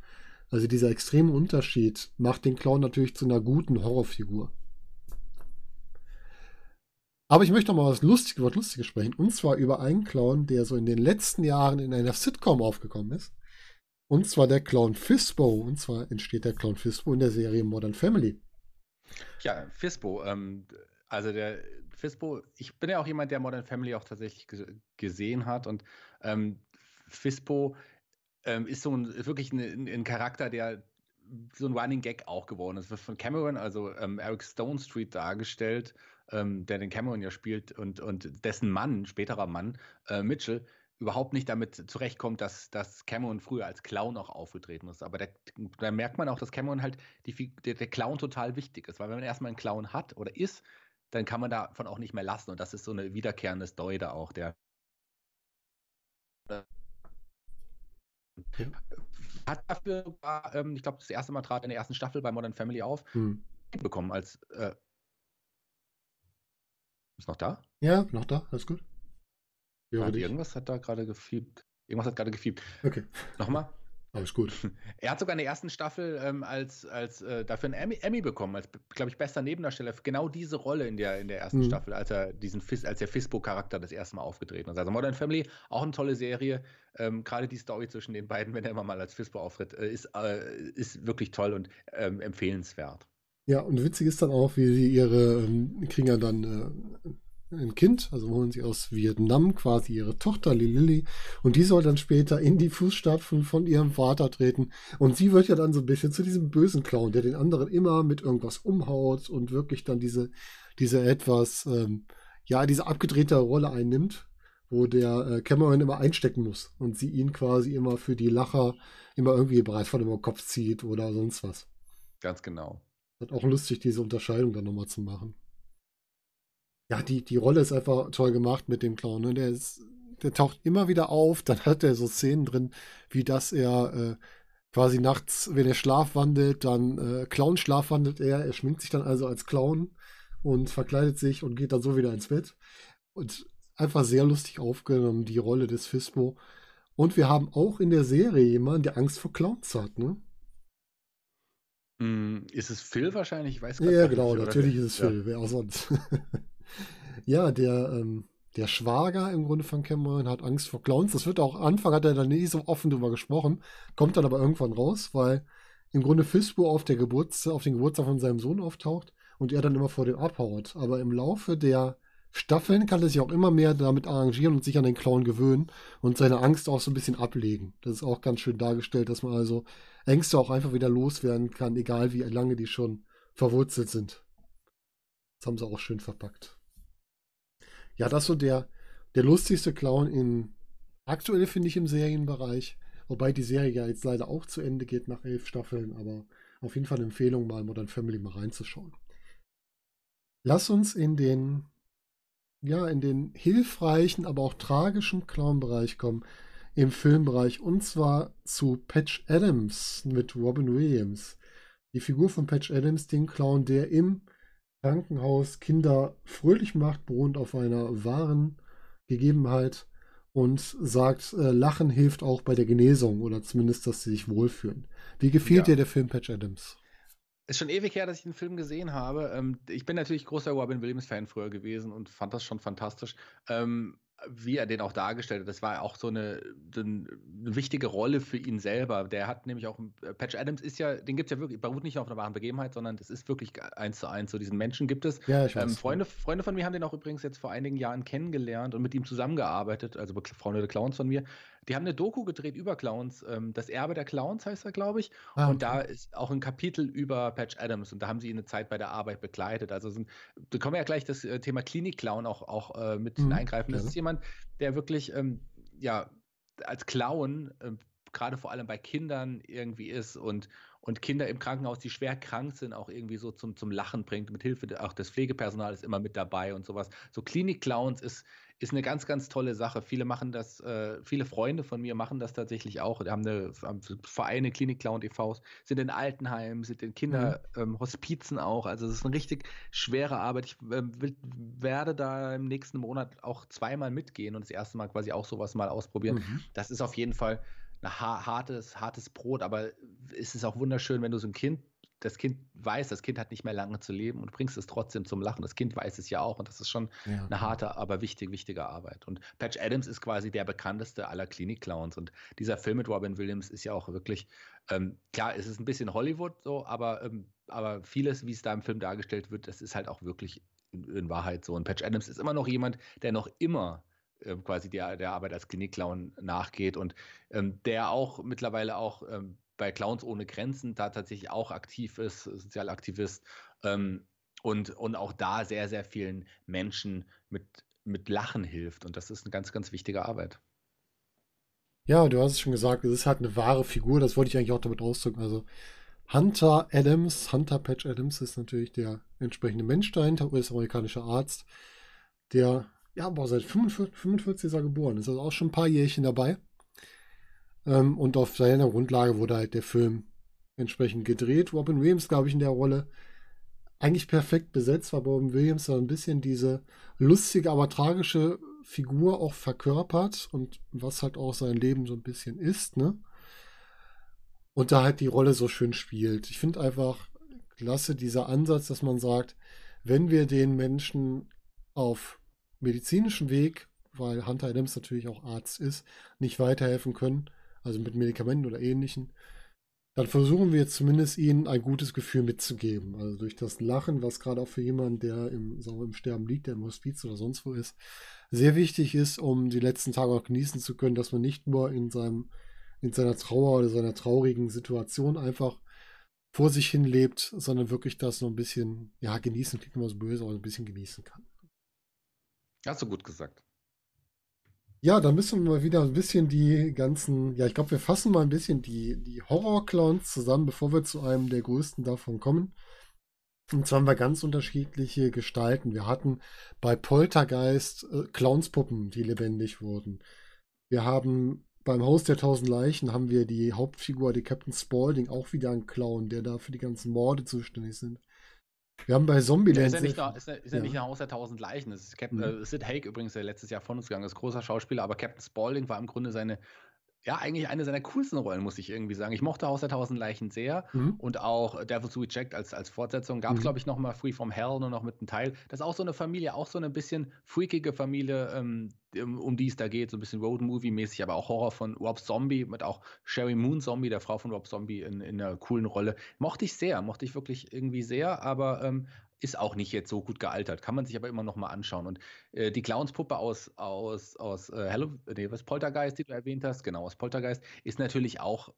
Also dieser extreme Unterschied macht den Clown natürlich zu einer guten Horrorfigur. Aber ich möchte noch mal was Lustiges, was Lustiges sprechen. Und zwar über einen Clown, der so in den letzten Jahren in einer Sitcom aufgekommen ist. Und zwar der Clown Fisbo. Und zwar entsteht der Clown Fisbo in der Serie Modern Family. Ja, Fisbo. Ähm, also der Fispo, ich bin ja auch jemand, der Modern Family auch tatsächlich gesehen hat und ähm, Fispo ähm, ist so ein, wirklich ein, ein Charakter, der so ein Running Gag auch geworden ist. Wird von Cameron, also ähm, Eric Stone Street dargestellt, ähm, der den Cameron ja spielt und, und dessen Mann, späterer Mann, äh, Mitchell, überhaupt nicht damit zurechtkommt, dass, dass Cameron früher als Clown auch aufgetreten ist. Aber da merkt man auch, dass Cameron halt die, der, der Clown total wichtig ist. Weil wenn man erstmal einen Clown hat oder ist, dann kann man davon auch nicht mehr lassen. Und das ist so eine wiederkehrendes Story da auch, der ja. hat dafür, ähm, ich glaube, das erste Mal trat in der ersten Staffel bei Modern Family auf, hm. bekommen als äh, ist noch da? Ja, noch da, alles gut. Ja, irgendwas hat da gerade gefiebt. Irgendwas hat gerade gefiebt. Okay. Nochmal? Alles gut. (laughs) Er hat sogar in der ersten Staffel ähm, als, als äh, dafür einen Emmy, Emmy bekommen, als, glaube ich, bester Nebendarsteller genau diese Rolle in der, in der ersten mhm. Staffel, als er diesen Fis, als der Fisbo-Charakter das erste Mal aufgetreten ist. Also Modern Family, auch eine tolle Serie. Ähm, Gerade die Story zwischen den beiden, wenn er immer mal als Fisbo auftritt, äh, ist, äh, ist wirklich toll und ähm, empfehlenswert. Ja, und witzig ist dann auch, wie sie ihre, ähm, kriegen ja dann äh, ein Kind, also holen sie aus Vietnam quasi ihre Tochter Lilili und die soll dann später in die Fußstapfen von ihrem Vater treten und sie wird ja dann so ein bisschen zu diesem bösen Clown, der den anderen immer mit irgendwas umhaut und wirklich dann diese, diese etwas, ähm, ja, diese abgedrehte Rolle einnimmt, wo der äh, Cameron immer einstecken muss und sie ihn quasi immer für die Lacher immer irgendwie bereit von dem Kopf zieht oder sonst was. Ganz genau. Hat auch lustig, diese Unterscheidung dann nochmal zu machen ja, die, die Rolle ist einfach toll gemacht mit dem Clown. Ne? Der, ist, der taucht immer wieder auf, dann hat er so Szenen drin, wie dass er äh, quasi nachts, wenn er Schlaf wandelt, dann äh, Clown Schlaf wandelt er, er schminkt sich dann also als Clown und verkleidet sich und geht dann so wieder ins Bett. Und einfach sehr lustig aufgenommen, die Rolle des Fismo. Und wir haben auch in der Serie jemanden, der Angst vor Clowns hat, ne? Hm, ist es Phil wahrscheinlich? Ich weiß gar ja, genau, nicht. Ja, genau, natürlich ist es Phil, ja. wer auch sonst. (laughs) ja, der, ähm, der Schwager im Grunde von Cameron hat Angst vor Clowns. Das wird auch, Anfang hat er da nie so offen drüber gesprochen, kommt dann aber irgendwann raus, weil im Grunde Fisbo auf, der Geburtstag, auf den Geburtstag von seinem Sohn auftaucht und er dann immer vor dem abhaut. Aber im Laufe der Staffeln kann er sich auch immer mehr damit arrangieren und sich an den Clown gewöhnen und seine Angst auch so ein bisschen ablegen. Das ist auch ganz schön dargestellt, dass man also Ängste auch einfach wieder loswerden kann, egal wie lange die schon verwurzelt sind. Das haben sie auch schön verpackt. Ja, das ist so der, der lustigste Clown in aktuell, finde ich, im Serienbereich. Wobei die Serie ja jetzt leider auch zu Ende geht nach elf Staffeln, aber auf jeden Fall eine Empfehlung, mal Modern Family mal reinzuschauen. Lass uns in den, ja, in den hilfreichen, aber auch tragischen Clown-Bereich kommen, im Filmbereich, und zwar zu Patch Adams mit Robin Williams. Die Figur von Patch Adams, den Clown, der im Krankenhaus Kinder fröhlich macht, beruht auf einer wahren Gegebenheit und sagt, äh, Lachen hilft auch bei der Genesung oder zumindest, dass sie sich wohlfühlen. Wie gefällt ja. dir der Film Patch Adams? Ist schon ewig her, dass ich den Film gesehen habe. Ähm, ich bin natürlich großer Robin Williams-Fan früher gewesen und fand das schon fantastisch. Ähm, wie er den auch dargestellt hat, das war auch so eine, eine, wichtige Rolle für ihn selber. Der hat nämlich auch, äh, Patch Adams ist ja, den gibt es ja wirklich, beruht nicht auf einer wahren Begebenheit, sondern das ist wirklich eins zu eins. So diesen Menschen gibt es. Ja, ich weiß. Ähm, Freunde, Freunde von mir haben den auch übrigens jetzt vor einigen Jahren kennengelernt und mit ihm zusammengearbeitet, also Freunde der Clowns von mir. Die haben eine Doku gedreht über Clowns. Ähm, das Erbe der Clowns heißt er, glaube ich. Ah, und da ist auch ein Kapitel über Patch Adams und da haben sie ihn eine Zeit bei der Arbeit begleitet. Also sind, da kommen wir ja gleich das äh, Thema Klinik-Clown auch, auch äh, mit mhm, hineingreifen. Das ja. ist jemand, der wirklich ähm, ja, als Clown äh, gerade vor allem bei Kindern irgendwie ist und, und Kinder im Krankenhaus, die schwer krank sind, auch irgendwie so zum, zum Lachen bringt, mit Hilfe, auch das Pflegepersonal ist immer mit dabei und sowas. So Klinik-Clowns ist, ist eine ganz, ganz tolle Sache. Viele machen das, äh, viele Freunde von mir machen das tatsächlich auch, die haben haben Vereine, Klinik-Clown e.V.s, sind in Altenheimen, sind in Kinderhospizen mhm. ähm, auch. Also es ist eine richtig schwere Arbeit. Ich äh, will, werde da im nächsten Monat auch zweimal mitgehen und das erste Mal quasi auch sowas mal ausprobieren. Mhm. Das ist auf jeden Fall ein hartes, hartes Brot, aber es ist auch wunderschön, wenn du so ein Kind, das Kind weiß, das Kind hat nicht mehr lange zu leben und bringst es trotzdem zum Lachen. Das Kind weiß es ja auch und das ist schon ja. eine harte, aber wichtig, wichtige Arbeit. Und Patch Adams ist quasi der bekannteste aller Klinik-Clowns und dieser Film mit Robin Williams ist ja auch wirklich, ähm, klar, es ist ein bisschen Hollywood so, aber, ähm, aber vieles, wie es da im Film dargestellt wird, das ist halt auch wirklich in, in Wahrheit so. Und Patch Adams ist immer noch jemand, der noch immer ähm, quasi der, der Arbeit als Klinikclown nachgeht und ähm, der auch mittlerweile auch ähm, bei Clowns ohne Grenzen da tatsächlich auch aktiv ist, Sozialaktivist ähm, und, und auch da sehr, sehr vielen Menschen mit, mit Lachen hilft. Und das ist eine ganz, ganz wichtige Arbeit. Ja, du hast es schon gesagt, es ist halt eine wahre Figur, das wollte ich eigentlich auch damit ausdrücken. Also Hunter Adams, Hunter Patch Adams ist natürlich der entsprechende Mensch dahinter, US-amerikanischer Arzt, der ja, aber seit 45, 45 ist er geboren. Ist also auch schon ein paar Jährchen dabei. Ähm, und auf seiner Grundlage wurde halt der Film entsprechend gedreht. Robin Williams, glaube ich, in der Rolle eigentlich perfekt besetzt, weil Robin Williams so ein bisschen diese lustige, aber tragische Figur auch verkörpert und was halt auch sein Leben so ein bisschen ist, ne? Und da halt die Rolle so schön spielt. Ich finde einfach klasse dieser Ansatz, dass man sagt, wenn wir den Menschen auf medizinischen Weg, weil Hunter Adams natürlich auch Arzt ist, nicht weiterhelfen können, also mit Medikamenten oder ähnlichen, dann versuchen wir zumindest ihnen ein gutes Gefühl mitzugeben. Also durch das Lachen, was gerade auch für jemanden, der im, sagen wir, im Sterben liegt, der im Hospiz oder sonst wo ist, sehr wichtig ist, um die letzten Tage auch genießen zu können, dass man nicht nur in, seinem, in seiner Trauer oder seiner traurigen Situation einfach vor sich hin lebt, sondern wirklich das noch ein bisschen, ja, genießen klingt immer so böse, aber ein bisschen genießen kann. Hast du gut gesagt. Ja, da müssen wir mal wieder ein bisschen die ganzen, ja, ich glaube, wir fassen mal ein bisschen die, die Horror-Clowns zusammen, bevor wir zu einem der größten davon kommen. Und zwar haben wir ganz unterschiedliche Gestalten. Wir hatten bei Poltergeist äh, Clownspuppen, die lebendig wurden. Wir haben beim Haus der tausend Leichen haben wir die Hauptfigur, die Captain Spaulding, auch wieder einen Clown, der da für die ganzen Morde zuständig sind. Wir haben bei Zombieland. Ja, ist ja nicht, nach, ist, ist ja. nicht nach Haus der Tausend Leichen. Das ist Captain, mhm. äh, Sid Haig übrigens, der letztes Jahr von uns gegangen ist, großer Schauspieler, aber Captain Spaulding war im Grunde seine ja, eigentlich eine seiner coolsten Rollen, muss ich irgendwie sagen. Ich mochte Haus der Tausend Leichen sehr mhm. und auch Devil's Reject als, als Fortsetzung gab es, mhm. glaube ich, noch mal Free from Hell nur noch mit einem Teil. Das ist auch so eine Familie, auch so eine bisschen freakige Familie, ähm, ähm, um die es da geht, so ein bisschen Road-Movie-mäßig, aber auch Horror von Rob Zombie mit auch Sherry Moon Zombie, der Frau von Rob Zombie in, in einer coolen Rolle. Mochte ich sehr, mochte ich wirklich irgendwie sehr, aber ähm, ist auch nicht jetzt so gut gealtert, kann man sich aber immer noch mal anschauen. Und äh, die Clownspuppe aus, aus, aus äh, Hello, nee, was Poltergeist, die du erwähnt hast, genau, aus Poltergeist, ist natürlich auch,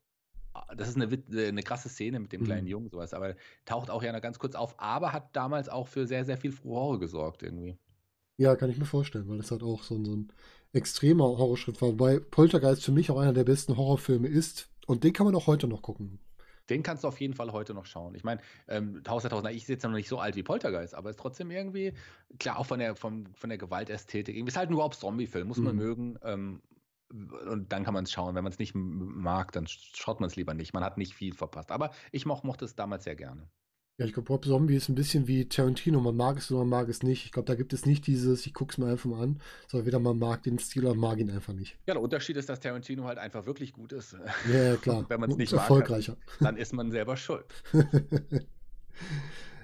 ah, das ist eine, äh, eine krasse Szene mit dem kleinen mhm. Jungen, sowas, aber taucht auch ja noch ganz kurz auf, aber hat damals auch für sehr, sehr viel Furore gesorgt irgendwie. Ja, kann ich mir vorstellen, weil das halt auch so ein, so ein extremer Horrorschritt war. Wobei Poltergeist für mich auch einer der besten Horrorfilme ist. Und den kann man auch heute noch gucken den kannst du auf jeden Fall heute noch schauen. Ich meine, ähm, Haus Tausender, ich sitze ja noch nicht so alt wie Poltergeist, aber ist trotzdem irgendwie, klar, auch von der, von, von der Gewaltästhetik, irgendwie ist halt ein überhaupt Zombie-Film, muss man mhm. mögen. Ähm, und dann kann man es schauen. Wenn man es nicht mag, dann schaut man es lieber nicht. Man hat nicht viel verpasst. Aber ich mo mochte es damals sehr gerne. Ja, ich glaube, Rob Zombie ist ein bisschen wie Tarantino. Man mag es oder man mag es nicht. Ich glaube, da gibt es nicht dieses, ich gucke es mir einfach mal an, sondern weder man mag den Stil oder mag ihn einfach nicht. Ja, der Unterschied ist, dass Tarantino halt einfach wirklich gut ist. Ja, klar. (laughs) Und wenn man es nicht erfolgreicher. mag, dann ist man selber schuld. (laughs)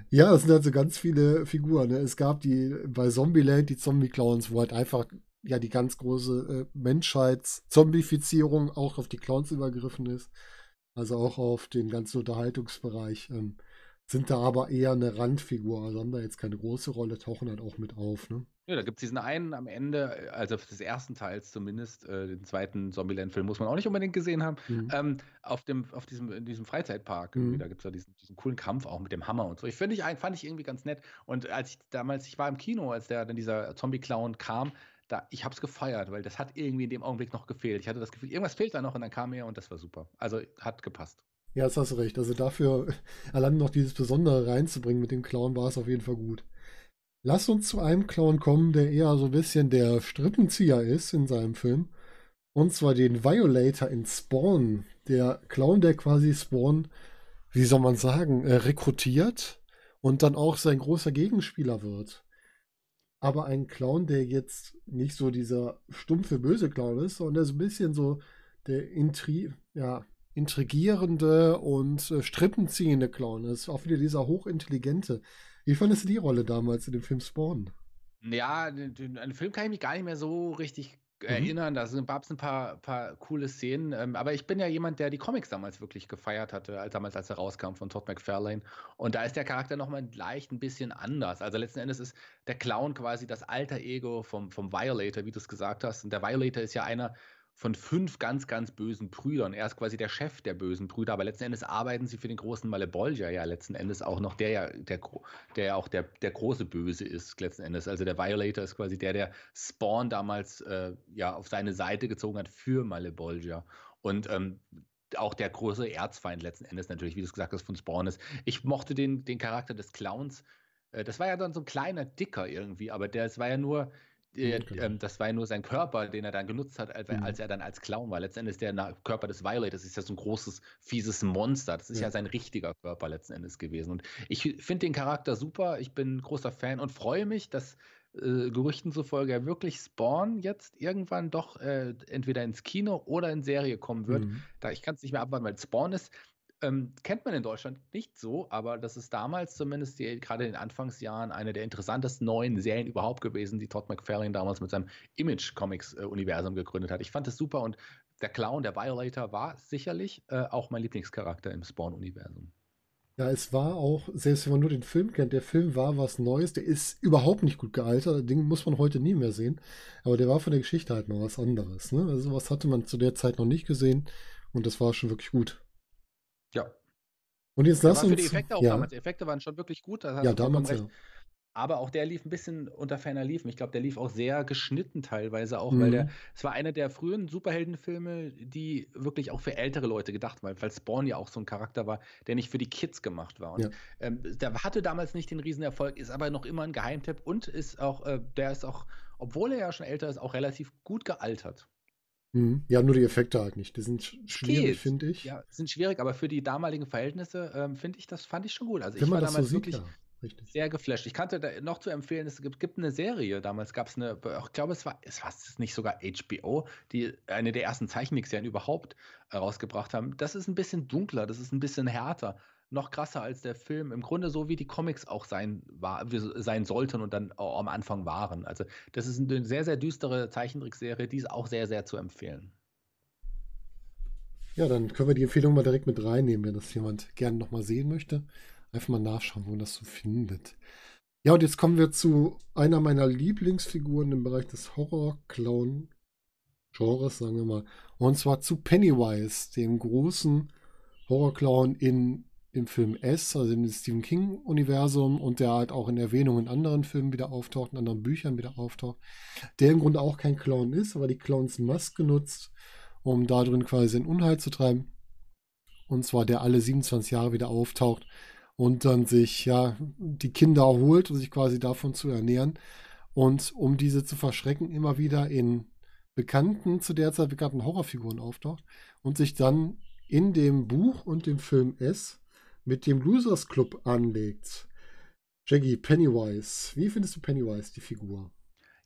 ja, es sind halt so ganz viele Figuren. Ne? Es gab die bei Zombieland die Zombie-Clowns, wo halt einfach ja die ganz große äh, Menschheits-Zombifizierung auch auf die Clowns übergriffen ist. Also auch auf den ganzen Unterhaltungsbereich. Ähm, sind da aber eher eine Randfigur, also haben da jetzt keine große Rolle, tauchen halt auch mit auf. Ne? Ja, da gibt es diesen einen am Ende, also des ersten Teils zumindest, äh, den zweiten Zombieland-Film muss man auch nicht unbedingt gesehen haben, mhm. ähm, auf, dem, auf diesem, in diesem Freizeitpark. Mhm. Da gibt es ja diesen, diesen, coolen Kampf auch mit dem Hammer und so. Ich ich, fand ich irgendwie ganz nett. Und als ich damals, ich war im Kino, als der dann dieser Zombie-Clown kam, da, ich habe es gefeiert, weil das hat irgendwie in dem Augenblick noch gefehlt. Ich hatte das Gefühl, irgendwas fehlt da noch und dann kam er und das war super. Also hat gepasst. Ja, jetzt hast du recht. Also dafür (laughs) allein noch dieses Besondere reinzubringen mit dem Clown war es auf jeden Fall gut. Lass uns zu einem Clown kommen, der eher so ein bisschen der Strippenzieher ist in seinem Film. Und zwar den Violator in Spawn. Der Clown, der quasi Spawn, wie soll man sagen, äh, rekrutiert und dann auch sein großer Gegenspieler wird. Aber ein Clown, der jetzt nicht so dieser stumpfe böse Clown ist, sondern der so ein bisschen so der Intrige, ja, intrigierende und äh, strippenziehende Clown ist. Auch wieder dieser hochintelligente. Wie fandest du die Rolle damals in dem Film Spawn? Ja, an den Film kann ich mich gar nicht mehr so richtig mhm. erinnern. Da gab es ein paar, paar coole Szenen. Ähm, aber ich bin ja jemand, der die Comics damals wirklich gefeiert hatte, als, damals als er rauskam von Todd McFarlane. Und da ist der Charakter nochmal leicht ein bisschen anders. Also letzten Endes ist der Clown quasi das alter Ego vom, vom Violator, wie du es gesagt hast. Und der Violator ist ja einer, von fünf ganz, ganz bösen Brüdern. Er ist quasi der Chef der bösen Brüder, aber letzten Endes arbeiten sie für den großen Malebolger ja letzten Endes auch noch, der ja, der, der ja auch der, der große Böse ist letzten Endes. Also der Violator ist quasi der, der Spawn damals äh, ja auf seine Seite gezogen hat für Malebolger. Und ähm, auch der große Erzfeind letzten Endes natürlich, wie du es gesagt hast, von Spawn ist. Ich mochte den, den Charakter des Clowns. Äh, das war ja dann so ein kleiner Dicker irgendwie, aber das war ja nur, äh, ähm, das war ja nur sein Körper, den er dann genutzt hat, als, mhm. als er dann als Clown war. Letztendlich der Körper des Violet, das ist ja so ein großes, fieses Monster. Das ist ja, ja sein richtiger Körper letzten Endes gewesen. Und ich finde den Charakter super, ich bin großer Fan und freue mich, dass äh, Gerüchten zufolge ja wirklich Spawn jetzt irgendwann doch äh, entweder ins Kino oder in Serie kommen wird. Mhm. Da ich kann es nicht mehr abwarten, weil Spawn ist ähm, kennt man in Deutschland nicht so, aber das ist damals zumindest die, gerade in den Anfangsjahren eine der interessantesten neuen Serien überhaupt gewesen, die Todd McFarlane damals mit seinem Image-Comics-Universum äh, gegründet hat. Ich fand das super und der Clown, der Violator, war sicherlich äh, auch mein Lieblingscharakter im Spawn-Universum. Ja, es war auch, selbst wenn man nur den Film kennt, der Film war was Neues, der ist überhaupt nicht gut gealtert, den muss man heute nie mehr sehen, aber der war von der Geschichte halt mal was anderes. Ne? Also was hatte man zu der Zeit noch nicht gesehen und das war schon wirklich gut. Und jetzt lass uns. Für die Effekte auch ja. damals. Die Effekte waren schon wirklich gut. ja, damals ja. Aber auch der lief ein bisschen unter ferner Liefen. Ich glaube, der lief auch sehr geschnitten teilweise auch, mhm. weil der, mhm. es war einer der frühen Superheldenfilme, die wirklich auch für ältere Leute gedacht waren, weil Spawn ja auch so ein Charakter war, der nicht für die Kids gemacht war. Und, ja. ähm, der hatte damals nicht den Riesenerfolg, ist aber noch immer ein Geheimtipp und ist auch, äh, der ist auch, obwohl er ja schon älter ist, auch relativ gut gealtert. Mhm. Ja, nur die Effekte halt nicht. Die sind schwierig, finde ich. Ja, sind schwierig, aber für die damaligen Verhältnisse ähm, finde ich das fand ich schon gut. Also Wenn ich war damals so wirklich sieht, ja. sehr geflasht. Ich kannte da noch zu empfehlen, es gibt, gibt eine Serie. Damals gab es eine, ich glaube, es war, es war es nicht sogar HBO, die eine der ersten Zeichentrickserien überhaupt äh, rausgebracht haben. Das ist ein bisschen dunkler, das ist ein bisschen härter noch krasser als der Film. Im Grunde so wie die Comics auch sein, war, sein sollten und dann auch am Anfang waren. Also das ist eine sehr, sehr düstere Zeichentrickserie, die ist auch sehr, sehr zu empfehlen. Ja, dann können wir die Empfehlung mal direkt mit reinnehmen, wenn das jemand gerne nochmal sehen möchte. Einfach mal nachschauen, wo man das so findet. Ja, und jetzt kommen wir zu einer meiner Lieblingsfiguren im Bereich des Horror-Clown-Genres, sagen wir mal. Und zwar zu Pennywise, dem großen Horror-Clown in im Film S, also im Stephen King-Universum und der halt auch in Erwähnungen in anderen Filmen wieder auftaucht, in anderen Büchern wieder auftaucht, der im Grunde auch kein Clown ist, aber die Clowns Maske nutzt, um darin quasi den Unheil zu treiben. Und zwar der alle 27 Jahre wieder auftaucht und dann sich ja die Kinder erholt, um sich quasi davon zu ernähren und um diese zu verschrecken, immer wieder in bekannten, zu der Zeit bekannten Horrorfiguren auftaucht und sich dann in dem Buch und dem Film S mit dem Losers Club anlegt. Jaggy, Pennywise. Wie findest du Pennywise, die Figur?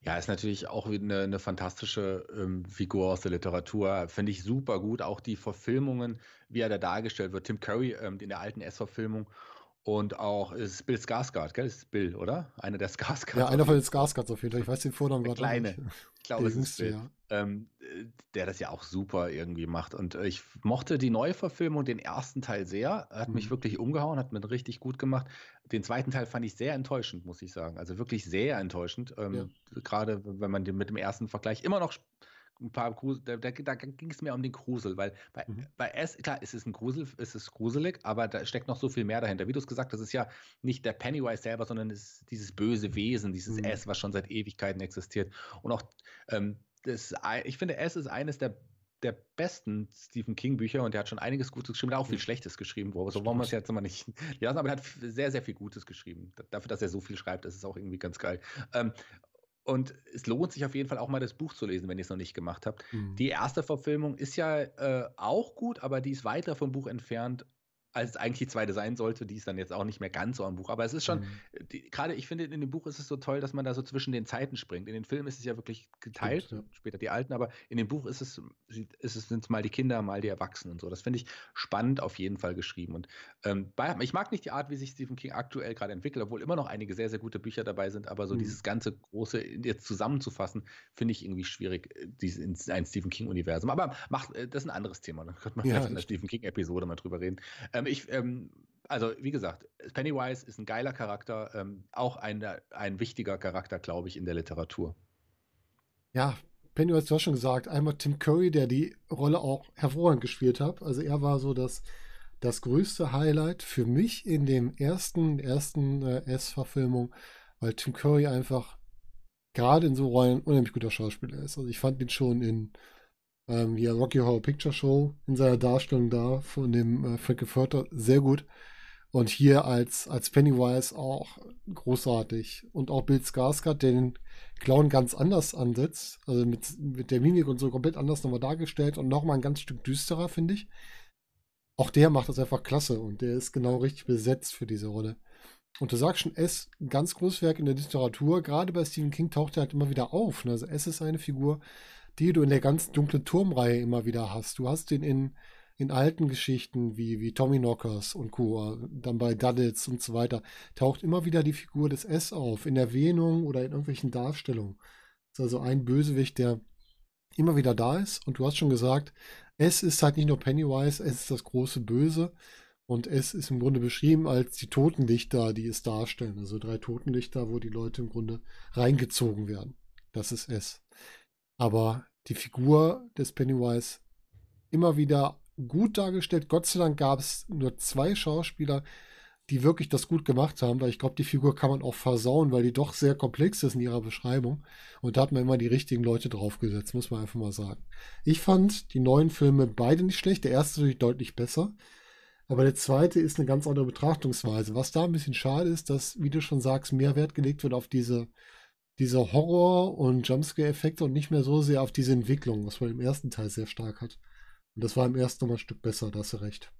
Ja, ist natürlich auch eine, eine fantastische ähm, Figur aus der Literatur. Finde ich super gut. Auch die Verfilmungen, wie er da dargestellt wird. Tim Curry ähm, in der alten S-Verfilmung und auch ist Bill Skarsgård, gell? Ist Bill, oder? Einer der Skarsgård. Ja, einer von den Skarsgårds auf jeden Fall. Ich weiß den Vornamen gerade Kleine. Ich glaube, es ist Bill. Ja. Ähm, der das ja auch super irgendwie macht. Und äh, ich mochte die Neuverfilmung, den ersten Teil sehr. Hat mhm. mich wirklich umgehauen, hat mir richtig gut gemacht. Den zweiten Teil fand ich sehr enttäuschend, muss ich sagen. Also wirklich sehr enttäuschend. Ähm, ja. Gerade wenn man den mit dem ersten Vergleich immer noch ein paar Grusel, da, da, da ging es mehr um den Grusel, weil bei, mhm. bei S, klar, es ist ein Grusel, es gruselig, aber da steckt noch so viel mehr dahinter. Wie du es gesagt hast, es ist ja nicht der Pennywise selber, sondern ist dieses böse Wesen, dieses mhm. S, was schon seit Ewigkeiten existiert. Und auch, ähm, das, ich finde, S ist eines der der besten Stephen King-Bücher und der hat schon einiges Gutes geschrieben, hat auch viel mhm. Schlechtes geschrieben, wo, so wollen wir es jetzt mal nicht (laughs) lassen, aber er hat sehr, sehr viel Gutes geschrieben. Dafür, dass er so viel schreibt, das ist auch irgendwie ganz geil. Ähm, und es lohnt sich auf jeden Fall auch mal das Buch zu lesen, wenn ihr es noch nicht gemacht habt. Mhm. Die erste Verfilmung ist ja äh, auch gut, aber die ist weiter vom Buch entfernt als es eigentlich die zweite sein sollte, die ist dann jetzt auch nicht mehr ganz so am Buch. Aber es ist schon, mhm. gerade ich finde, in dem Buch ist es so toll, dass man da so zwischen den Zeiten springt. In den Filmen ist es ja wirklich geteilt, Stimmt, ja. später die Alten, aber in dem Buch ist es, ist es sind es mal die Kinder, mal die Erwachsenen und so. Das finde ich spannend auf jeden Fall geschrieben. Und ähm, ich mag nicht die Art, wie sich Stephen King aktuell gerade entwickelt, obwohl immer noch einige sehr, sehr gute Bücher dabei sind, aber so mhm. dieses ganze große jetzt zusammenzufassen, finde ich irgendwie schwierig, äh, dieses, in ein Stephen King-Universum. Aber macht, äh, das ist ein anderes Thema. Da könnte man ja, vielleicht in der Stephen King-Episode mal drüber reden. Ähm, ich, ähm, also wie gesagt, Pennywise ist ein geiler Charakter, ähm, auch ein, ein wichtiger Charakter, glaube ich, in der Literatur. Ja, Pennywise, du hast schon gesagt, einmal Tim Curry, der die Rolle auch hervorragend gespielt hat. Also er war so das, das größte Highlight für mich in dem ersten, ersten äh, S-Verfilmung, weil Tim Curry einfach gerade in so Rollen unheimlich guter Schauspieler ist. Also ich fand ihn schon in ähm, hier Rocky Horror Picture Show in seiner Darstellung da von dem äh, Frankie Furter sehr gut. Und hier als, als Pennywise auch großartig. Und auch Bill Skarsgård, der den Clown ganz anders ansetzt. Also mit, mit der Mimik und so komplett anders nochmal dargestellt und nochmal ein ganz Stück düsterer, finde ich. Auch der macht das einfach klasse und der ist genau richtig besetzt für diese Rolle. Und du sagst schon, S, ein ganz großes Werk in der Literatur. Gerade bei Stephen King taucht er halt immer wieder auf. Ne? Also S ist eine Figur, die du in der ganz dunklen Turmreihe immer wieder hast. Du hast den in, in alten Geschichten wie, wie Tommy Knockers und Co., dann bei Duddits und so weiter, taucht immer wieder die Figur des S auf, in Erwähnung oder in irgendwelchen Darstellungen. Das ist also ein Bösewicht, der immer wieder da ist. Und du hast schon gesagt, S ist halt nicht nur Pennywise, es ist das große Böse. Und es ist im Grunde beschrieben als die Totenlichter, die es darstellen. Also drei Totenlichter, wo die Leute im Grunde reingezogen werden. Das ist S. Aber die Figur des Pennywise immer wieder gut dargestellt. Gott sei Dank gab es nur zwei Schauspieler, die wirklich das gut gemacht haben, weil ich glaube, die Figur kann man auch versauen, weil die doch sehr komplex ist in ihrer Beschreibung. Und da hat man immer die richtigen Leute draufgesetzt, muss man einfach mal sagen. Ich fand die neuen Filme beide nicht schlecht. Der erste natürlich deutlich besser. Aber der zweite ist eine ganz andere Betrachtungsweise. Was da ein bisschen schade ist, dass, wie du schon sagst, mehr Wert gelegt wird auf diese dieser Horror- und Jumpscare-Effekte und nicht mehr so sehr auf diese Entwicklung, was man im ersten Teil sehr stark hat. Und das war im ersten noch mal ein Stück besser, da hast du recht.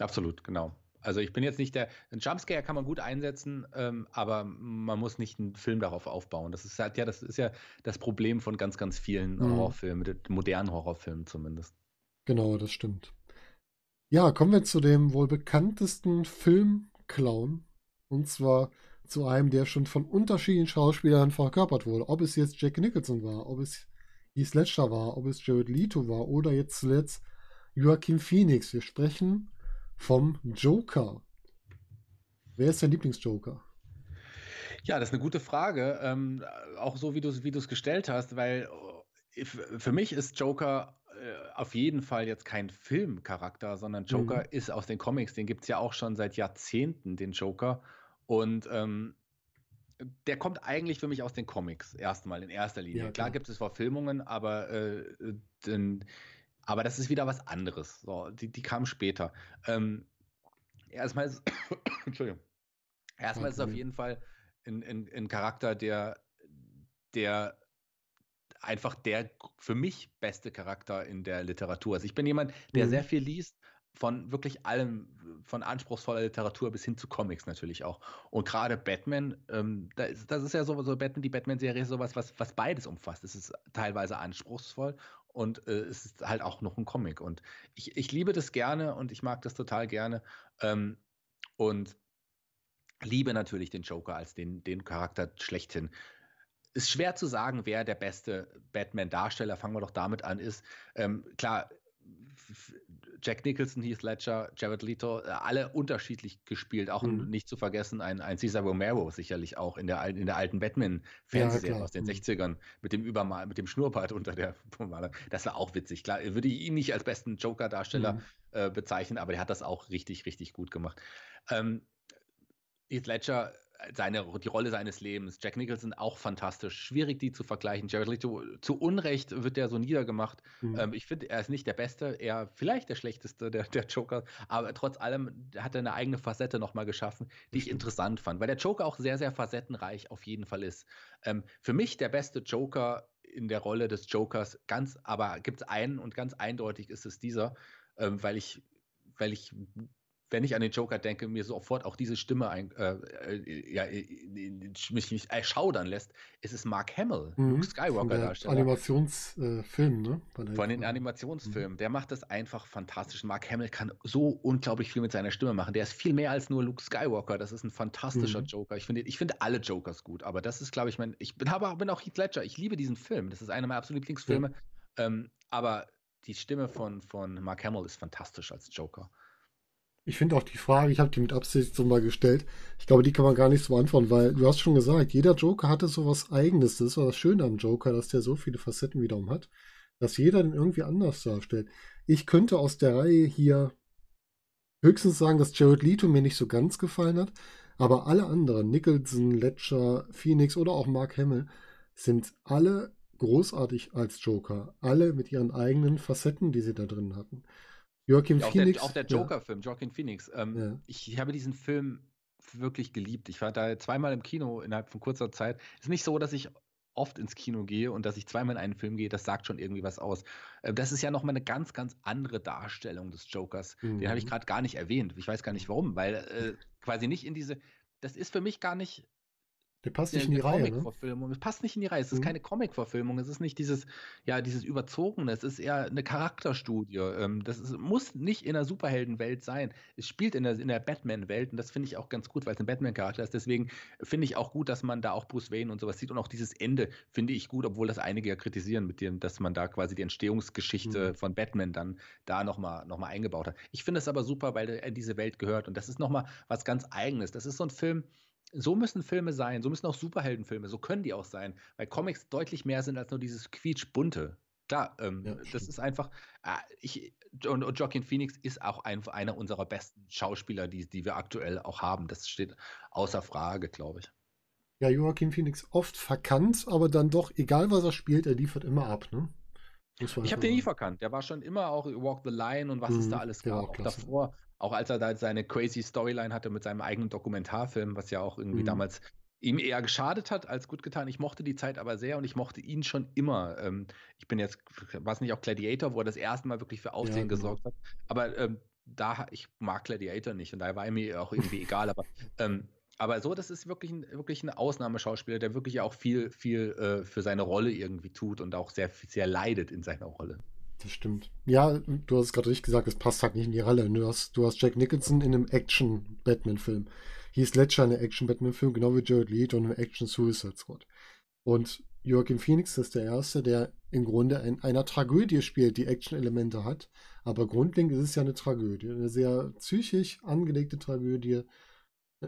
Absolut, genau. Also ich bin jetzt nicht der. Ein Jumpscare kann man gut einsetzen, ähm, aber man muss nicht einen Film darauf aufbauen. Das ist halt, ja, das ist ja das Problem von ganz, ganz vielen mhm. Horrorfilmen, modernen Horrorfilmen zumindest. Genau, das stimmt. Ja, kommen wir zu dem wohl bekanntesten Filmclown. Und zwar zu einem, der schon von unterschiedlichen Schauspielern verkörpert wurde. Ob es jetzt Jack Nicholson war, ob es Heath Ledger war, ob es Jared Leto war oder jetzt zuletzt Joaquin Phoenix. Wir sprechen vom Joker. Wer ist dein Lieblingsjoker? Ja, das ist eine gute Frage. Ähm, auch so, wie du es gestellt hast, weil äh, für mich ist Joker äh, auf jeden Fall jetzt kein Filmcharakter, sondern Joker mhm. ist aus den Comics. Den gibt es ja auch schon seit Jahrzehnten, den Joker. Und ähm, der kommt eigentlich für mich aus den Comics erstmal in erster Linie. Ja, klar. gibt es Verfilmungen, aber, äh, den, aber das ist wieder was anderes. So, die, die kamen später. Ähm, erstmal ist, (coughs) Entschuldigung. Erstmal ist es auf jeden Fall ein, ein, ein Charakter, der, der einfach der für mich beste Charakter in der Literatur ist. ich bin jemand, der mhm. sehr viel liest von wirklich allem, von anspruchsvoller Literatur bis hin zu Comics natürlich auch. Und gerade Batman, ähm, da das ist ja so, so Batman, die Batman-Serie ist sowas, was, was beides umfasst. Es ist teilweise anspruchsvoll und äh, es ist halt auch noch ein Comic. Und ich, ich liebe das gerne und ich mag das total gerne. Ähm, und liebe natürlich den Joker als den, den Charakter schlechthin ist schwer zu sagen, wer der beste Batman-Darsteller, fangen wir doch damit an, ist. Ähm, klar, Jack Nicholson, Heath Ledger, Jared Leto, äh, alle unterschiedlich gespielt. Auch mhm. nicht zu vergessen, ein, ein Cesar Romero sicherlich auch in der, alten in der alten Batman-Fernsehserie ja, aus den 60ern mhm. mit dem Übermal, mit dem Schnurrbart (laughs) unter der Bemalung. Das war auch witzig. Klar, würde ich ihn nicht als besten Joker-Darsteller mhm. äh, bezeichnen, aber der hat das auch richtig, richtig gut gemacht. Ähm, Heath Ledger seine, die Rolle seines Lebens. Jack Nicholson auch fantastisch. Schwierig, die zu vergleichen. Jared Leto, zu Unrecht wird der so niedergemacht. Mhm. Ähm, ich finde, er ist nicht der Beste, er vielleicht der Schlechteste, der, der Joker. Aber trotz allem hat er eine eigene Facette nochmal geschaffen, die ich interessant fand. Weil der Joker auch sehr, sehr facettenreich auf jeden Fall ist. Ähm, für mich der beste Joker in der Rolle des Jokers. Ganz, aber gibt es einen und ganz eindeutig ist es dieser, ähm, weil ich weil ich wenn ich an den Joker denke, mir sofort auch diese Stimme ein, äh, äh ja, äh, mich nicht erschaudern lässt, ist es Mark Hamill, mhm. Luke Skywalker Darsteller. Animationsfilm, äh, ne? Von, den Animationsfilmen. Mhm. Der macht das einfach fantastisch. Mark Hamill kann so unglaublich viel mit seiner Stimme machen. Der ist viel mehr als nur Luke Skywalker. Das ist ein fantastischer mhm. Joker. Ich finde, ich finde alle Jokers gut, aber das ist, glaube ich, mein. Ich bin aber bin auch Heath Ledger. Ich liebe diesen Film. Das ist einer meiner absoluten Lieblingsfilme. Ja. Ähm, aber die Stimme von, von Mark Hamill ist fantastisch als Joker. Ich finde auch die Frage, ich habe die mit Absicht so mal gestellt, ich glaube, die kann man gar nicht so beantworten, weil du hast schon gesagt, jeder Joker hatte so was Eigenes. Das war das Schöne am Joker, dass der so viele Facetten wiederum hat, dass jeder den irgendwie anders darstellt. Ich könnte aus der Reihe hier höchstens sagen, dass Jared Leto mir nicht so ganz gefallen hat, aber alle anderen, Nicholson, Ledger, Phoenix oder auch Mark Hamill, sind alle großartig als Joker. Alle mit ihren eigenen Facetten, die sie da drin hatten. Joaquin ja, Phoenix. auch der, Joker-Film, Joaquin Phoenix. Ähm, ich habe diesen Film wirklich geliebt. Ich war da zweimal im Kino innerhalb von kurzer Zeit. Ist nicht so, dass ich oft ins Kino gehe und dass ich zweimal in einen Film gehe, das sagt schon irgendwie was aus. Ähm, das ist ja nochmal eine ganz, ganz andere Darstellung des Jokers. Mhm. Den habe ich mhm. gerade gar nicht erwähnt. Ich weiß gar nicht warum, weil äh, quasi nicht in diese. Das ist für mich gar nicht der passt nicht in die Reihe. Ne? Es passt nicht in die Reihe. Es ist mhm. keine Comic-Verfilmung. Es ist nicht dieses, ja, dieses Überzogene. Es ist eher eine Charakterstudie. Ähm, das ist, muss nicht in der Superheldenwelt sein. Es spielt in der, in der Batman-Welt und das finde ich auch ganz gut, weil es ein Batman-Charakter ist. Deswegen finde ich auch gut, dass man da auch Bruce Wayne und sowas sieht. Und auch dieses Ende finde ich gut, obwohl das einige ja kritisieren, mit dem, dass man da quasi die Entstehungsgeschichte mhm. von Batman dann da nochmal noch mal eingebaut hat. Ich finde es aber super, weil er in diese Welt gehört. Und das ist nochmal was ganz Eigenes. Das ist so ein Film, so müssen Filme sein, so müssen auch Superheldenfilme, so können die auch sein, weil Comics deutlich mehr sind als nur dieses quietschbunte. Klar, ähm, ja, das ist einfach, ah, ich, und, und Joaquin Phoenix ist auch ein, einer unserer besten Schauspieler, die, die wir aktuell auch haben. Das steht außer Frage, glaube ich. Ja, Joaquin Phoenix oft verkannt, aber dann doch, egal was er spielt, er liefert immer ab, ne? Ich habe den nie verkannt. Der war schon immer auch Walk the Line und was mhm, es da mhm, alles gab. Auch davor auch als er da seine crazy Storyline hatte mit seinem eigenen Dokumentarfilm, was ja auch irgendwie mhm. damals ihm eher geschadet hat als gut getan. Ich mochte die Zeit aber sehr und ich mochte ihn schon immer. Ähm, ich bin jetzt, war es nicht auch Gladiator, wo er das erste Mal wirklich für Aufsehen ja, genau. gesorgt hat. Aber ähm, da, ich mag Gladiator nicht und da war mir auch irgendwie egal. Aber, ähm, aber so, das ist wirklich ein, wirklich ein Ausnahmeschauspieler, der wirklich auch viel, viel äh, für seine Rolle irgendwie tut und auch sehr, sehr leidet in seiner Rolle. Das stimmt. Ja, du hast es gerade richtig gesagt, es passt halt nicht in die Ralle. Ne? Du hast, du hast Jack Nicholson in einem Action-Batman-Film. Hier ist Ledger in einem Action-Batman-Film, genau wie Jared Leto in einem Action-Suicide Squad. Und Joachim Phoenix ist der Erste, der im Grunde in einer Tragödie spielt, die Action-Elemente hat. Aber grundlegend ist es ja eine Tragödie. Eine sehr psychisch angelegte Tragödie.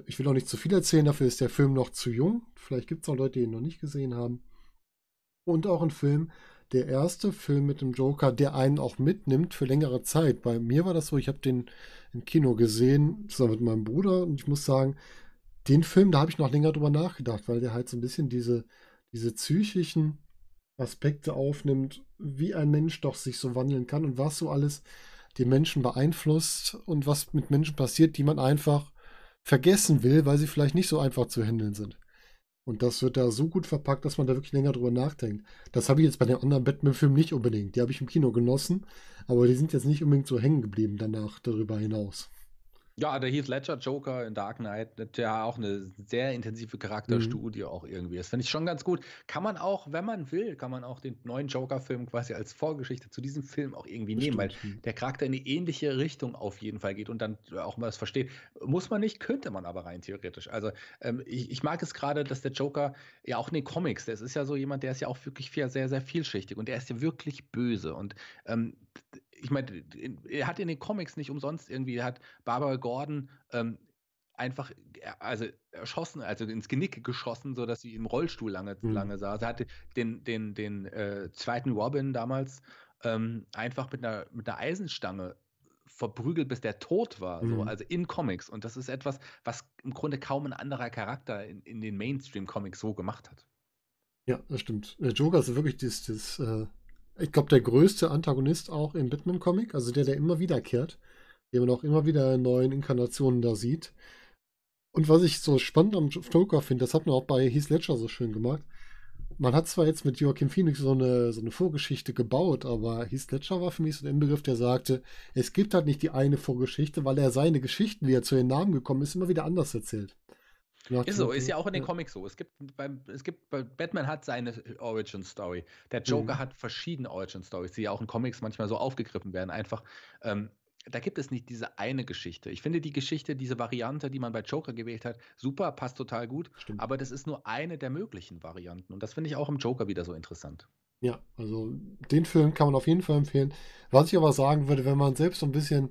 Ich will auch nicht zu viel erzählen, dafür ist der Film noch zu jung. Vielleicht gibt es auch Leute, die ihn noch nicht gesehen haben. Und auch ein Film, der erste Film mit dem Joker, der einen auch mitnimmt für längere Zeit. Bei mir war das so, ich habe den im Kino gesehen, zusammen mit meinem Bruder, und ich muss sagen, den Film, da habe ich noch länger drüber nachgedacht, weil der halt so ein bisschen diese, diese psychischen Aspekte aufnimmt, wie ein Mensch doch sich so wandeln kann und was so alles die Menschen beeinflusst und was mit Menschen passiert, die man einfach vergessen will, weil sie vielleicht nicht so einfach zu handeln sind. Und das wird da so gut verpackt, dass man da wirklich länger drüber nachdenkt. Das habe ich jetzt bei den anderen Batman-Filmen nicht unbedingt. Die habe ich im Kino genossen, aber die sind jetzt nicht unbedingt so hängen geblieben danach darüber hinaus. Ja, der hieß Ledger Joker in Dark Knight, Ja, äh, auch eine sehr intensive mhm. Charakterstudie mhm. auch irgendwie. Das finde ich schon ganz gut. Kann man auch, wenn man will, kann man auch den neuen Joker-Film quasi als Vorgeschichte zu diesem Film auch irgendwie Bestimmt. nehmen, weil hm. der Charakter in eine ähnliche Richtung auf jeden Fall geht und dann äh, auch mal das versteht. Muss man nicht, könnte man aber rein theoretisch. Also ähm, ich, ich, mag es gerade, dass der Joker ja auch in den Comics, das ist ja so jemand, der ist ja auch wirklich sehr, sehr vielschichtig und der ist ja wirklich böse und ähm, ich meine, er hat in den Comics nicht umsonst irgendwie, hat Barbara Gordon ähm, einfach äh, also erschossen, also ins Genick geschossen, sodass sie im Rollstuhl lange, mhm. lange saß. Er hatte den, den, den äh, zweiten Robin damals ähm, einfach mit einer, mit einer Eisenstange verprügelt, bis der tot war, mhm. so, also in Comics. Und das ist etwas, was im Grunde kaum ein anderer Charakter in, in den Mainstream-Comics so gemacht hat. Ja, das stimmt. Äh, Joker ist wirklich das, das äh, ich glaube, der größte Antagonist auch im Batman-Comic, also der, der immer wiederkehrt, den man auch immer wieder in neuen Inkarnationen da sieht. Und was ich so spannend am Joker finde, das hat man auch bei Heath Ledger so schön gemacht. Man hat zwar jetzt mit Joachim Phoenix so eine, so eine Vorgeschichte gebaut, aber Heath Ledger war für mich so ein Inbegriff, der sagte, es gibt halt nicht die eine Vorgeschichte, weil er seine Geschichten, wie er zu den Namen gekommen ist, immer wieder anders erzählt. Ja, ist so, ist ja auch in den Comics so. Es gibt, beim, es gibt, Batman hat seine Origin Story. Der mhm. Joker mhm. hat verschiedene Origin Stories, die ja auch in Comics manchmal so aufgegriffen werden. Einfach, ähm, da gibt es nicht diese eine Geschichte. Ich finde die Geschichte, diese Variante, die man bei Joker gewählt hat, super, passt total gut. Stimmt. Aber das ist nur eine der möglichen Varianten. Und das finde ich auch im Joker wieder so interessant. Ja, also den Film kann man auf jeden Fall empfehlen. Was ich aber sagen würde, wenn man selbst so ein bisschen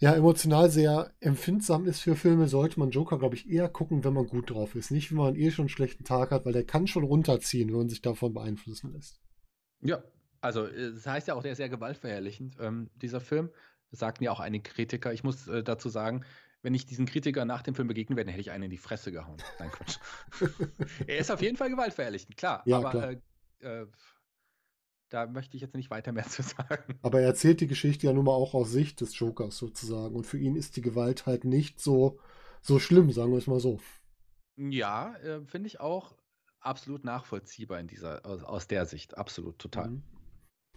ja emotional sehr empfindsam ist für Filme, sollte man Joker, glaube ich, eher gucken, wenn man gut drauf ist. Nicht, wenn man eh schon einen schlechten Tag hat, weil der kann schon runterziehen, wenn man sich davon beeinflussen lässt. Ja, also äh, das heißt ja auch, der ist sehr gewaltverherrlichend, ähm, dieser Film. Das sagten ja auch einige Kritiker. Ich muss äh, dazu sagen, wenn ich diesen Kritiker nach dem Film begegnen wäre, hätte ich einen in die Fresse gehauen. Nein, Quatsch. (laughs) er ist auf jeden Fall gewaltverherrlichend, klar. Ja, aber klar. Äh, äh, da möchte ich jetzt nicht weiter mehr (laughs) zu sagen. Aber er erzählt die Geschichte ja nun mal auch aus Sicht des Jokers sozusagen. Und für ihn ist die Gewalt halt nicht so, so schlimm, sagen wir es mal so. Ja, äh, finde ich auch absolut nachvollziehbar in dieser, aus, aus der Sicht. Absolut, total. Mhm.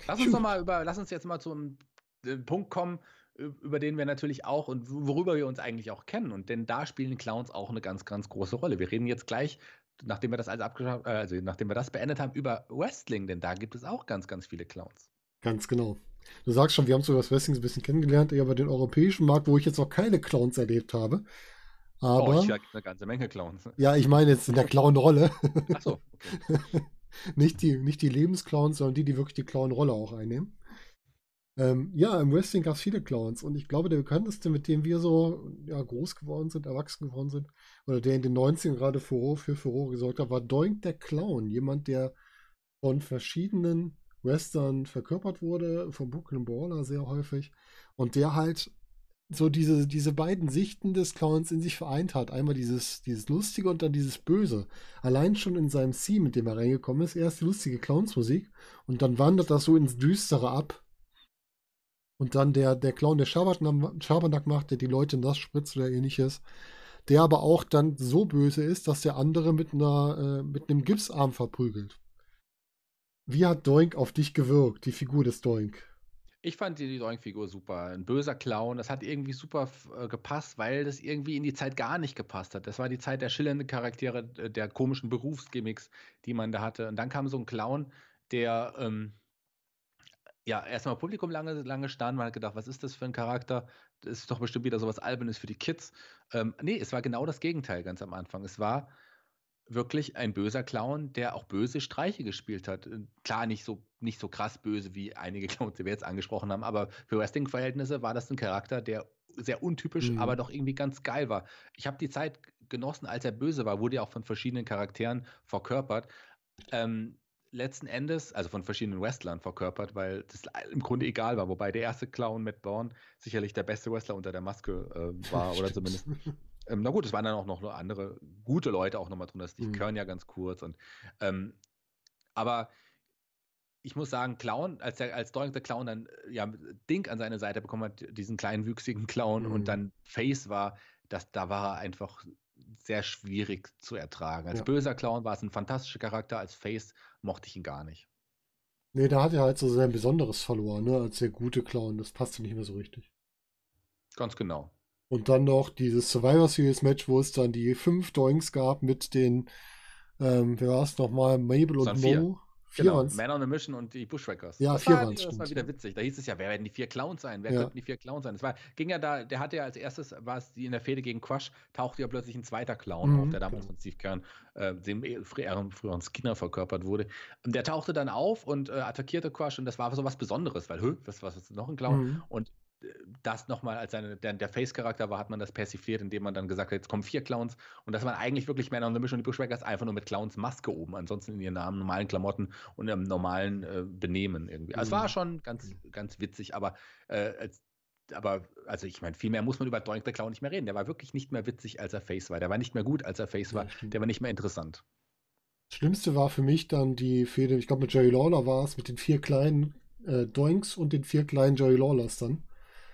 Lass uns noch mal über, lass uns jetzt mal zu einem äh, Punkt kommen, über den wir natürlich auch und worüber wir uns eigentlich auch kennen. Und denn da spielen Clowns auch eine ganz, ganz große Rolle. Wir reden jetzt gleich nachdem wir das alles abgeschafft, äh, also nachdem wir das beendet haben, über Wrestling, denn da gibt es auch ganz, ganz viele Clowns. Ganz genau. Du sagst schon, wir haben so das Wrestling ein bisschen kennengelernt, eher bei den europäischen Markt, wo ich jetzt noch keine Clowns erlebt habe. Aber. Oh, ich gibt eine ganze Menge Clowns. Ja, ich meine jetzt in der Clown-Rolle. Ach so. Okay. (laughs) nicht, die, nicht die Lebensclowns, sondern die, die wirklich die Clown-Rolle auch einnehmen. Ähm, ja, im Wrestling gab es viele Clowns und ich glaube, der bekannteste, mit dem wir so ja, groß geworden sind, erwachsen geworden sind, oder der in den 90ern gerade Furore, für Furore gesorgt hat, war Doink der Clown. Jemand, der von verschiedenen Western verkörpert wurde, von Brooklyn Brawler sehr häufig, und der halt so diese, diese beiden Sichten des Clowns in sich vereint hat. Einmal dieses, dieses Lustige und dann dieses Böse. Allein schon in seinem C, mit dem er reingekommen ist, erst die lustige Clownsmusik und dann wandert das so ins Düstere ab und dann der, der Clown, der Schabernack macht, der die Leute nass spritzt oder ähnliches, der aber auch dann so böse ist, dass der andere mit, einer, äh, mit einem Gipsarm verprügelt. Wie hat Doink auf dich gewirkt, die Figur des Doink? Ich fand die Doink-Figur super. Ein böser Clown. Das hat irgendwie super äh, gepasst, weil das irgendwie in die Zeit gar nicht gepasst hat. Das war die Zeit der schillernden Charaktere, der komischen Berufsgimmicks, die man da hatte. Und dann kam so ein Clown, der ähm, ja, erstmal Publikum lange, lange starren. Man hat gedacht, was ist das für ein Charakter? Das ist doch bestimmt wieder sowas Albernes für die Kids. Ähm, nee, es war genau das Gegenteil ganz am Anfang. Es war wirklich ein böser Clown, der auch böse Streiche gespielt hat. Äh, klar, nicht so, nicht so krass böse wie einige (laughs) Clowns, die wir jetzt angesprochen haben, aber für Wrestling-Verhältnisse war das ein Charakter, der sehr untypisch, mhm. aber doch irgendwie ganz geil war. Ich habe die Zeit genossen, als er böse war, wurde ja auch von verschiedenen Charakteren verkörpert. Ähm, letzten Endes, also von verschiedenen Wrestlern verkörpert, weil das im Grunde egal war. Wobei der erste Clown, Matt Bourne, sicherlich der beste Wrestler unter der Maske äh, war oder (laughs) zumindest. Ähm, na gut, es waren dann auch noch andere gute Leute auch nochmal drunter. Steve mhm. Kern ja ganz kurz und. Ähm, aber ich muss sagen, Clown, als der, als Doink der Clown dann äh, ja Dink an seine Seite bekommen hat, diesen kleinen wüchsigen Clown mhm. und dann Face war, das, da war er einfach sehr schwierig zu ertragen. Als ja. böser Clown war es ein fantastischer Charakter, als Face mochte ich ihn gar nicht. Nee, da hat er halt so sein Besonderes verloren, ne, als der gute Clown. Das passte nicht mehr so richtig. Ganz genau. Und dann noch dieses Survivor Series Match, wo es dann die fünf Doings gab mit den, ähm, wer war es nochmal, Mabel und Mo. Vier genau, waren's. Man on a Mission und die Bushwreckers. Ja, das vier war, Das stimmt. war wieder witzig. Da hieß es ja, wer werden die vier Clowns sein? Wer ja. könnten die vier Clowns sein? Das war, ging ja da, der hatte ja als erstes, war es die in der Fehde gegen Crush, tauchte ja plötzlich ein zweiter Clown mhm, auf, der damals genau. von Steve Kern, äh, dem eh früheren, früheren Skinner verkörpert wurde. Und der tauchte dann auf und äh, attackierte Crush und das war so was Besonderes, weil, hö, was, was ist noch ein Clown? Mhm. Und das nochmal als seine, der, der Face-Charakter war, hat man das persifliert, indem man dann gesagt hat, jetzt kommen vier Clowns und das waren eigentlich wirklich Männer und the Mission und die Bushwhackers einfach nur mit Clowns Maske oben, ansonsten in ihren Namen, normalen Klamotten und im normalen äh, Benehmen irgendwie. Also mhm. war schon ganz, ganz witzig, aber äh, als aber, also ich meine, viel mehr muss man über Doink the Clown nicht mehr reden. Der war wirklich nicht mehr witzig, als er Face war. Der war nicht mehr gut, als er Face war. Ja, der war nicht mehr interessant. Das Schlimmste war für mich dann die Fehde, ich glaube mit Jerry Lawler war es, mit den vier kleinen äh, Doinks und den vier kleinen Jerry Lawlers dann.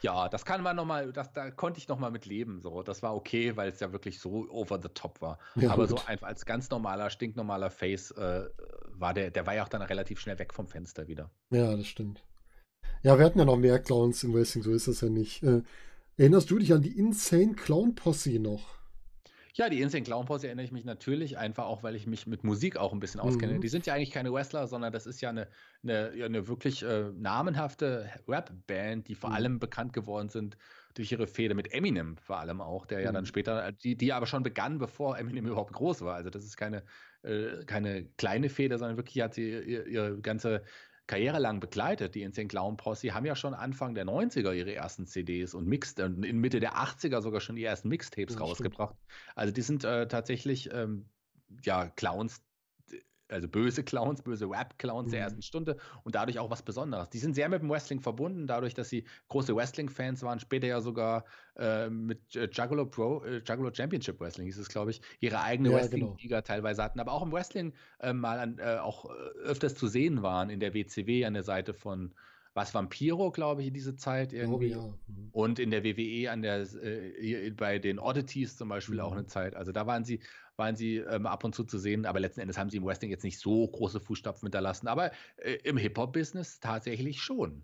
Ja, das kann man nochmal, da konnte ich nochmal mit leben. So. Das war okay, weil es ja wirklich so over the top war. Ja, Aber gut. so einfach als ganz normaler, stinknormaler Face äh, war der, der war ja auch dann relativ schnell weg vom Fenster wieder. Ja, das stimmt. Ja, wir hatten ja noch mehr Clowns im Wrestling, so ist das ja nicht. Äh, erinnerst du dich an die Insane Clown Posse noch? Ja, die Insane Clown Posse erinnere ich mich natürlich einfach auch, weil ich mich mit Musik auch ein bisschen auskenne. Mhm. Die sind ja eigentlich keine Wrestler, sondern das ist ja eine, eine, eine wirklich äh, namenhafte Rap-Band, die vor mhm. allem bekannt geworden sind durch ihre Fehde mit Eminem, vor allem auch, der ja dann mhm. später, äh, die, die aber schon begann, bevor Eminem überhaupt groß war. Also das ist keine, äh, keine kleine Fehde, sondern wirklich hat sie ihre, ihre ganze karrierelang begleitet, die Insane Clown Posse, haben ja schon Anfang der 90er ihre ersten CDs und Mixed, äh, in Mitte der 80er sogar schon die ersten Mixtapes rausgebracht. Stimmt. Also die sind äh, tatsächlich ähm, ja Clowns, also böse Clowns, böse Rap-Clowns mhm. der ersten Stunde und dadurch auch was Besonderes. Die sind sehr mit dem Wrestling verbunden, dadurch, dass sie große Wrestling-Fans waren, später ja sogar äh, mit äh, Juggalo Pro, äh, Juggalo Championship Wrestling hieß es, glaube ich, ihre eigene ja, Wrestling-Liga genau. teilweise hatten, aber auch im Wrestling äh, mal an, äh, auch äh, öfters zu sehen waren in der WCW an der Seite von was Vampiro, glaube ich, in diese Zeit oh, irgendwie. Oh, ja. mhm. Und in der WWE an der, äh, bei den Oddities zum Beispiel mhm. auch eine Zeit. Also da waren sie waren sie ähm, ab und zu zu sehen, aber letzten Endes haben sie im Wrestling jetzt nicht so große Fußstapfen hinterlassen, aber äh, im Hip-Hop-Business tatsächlich schon.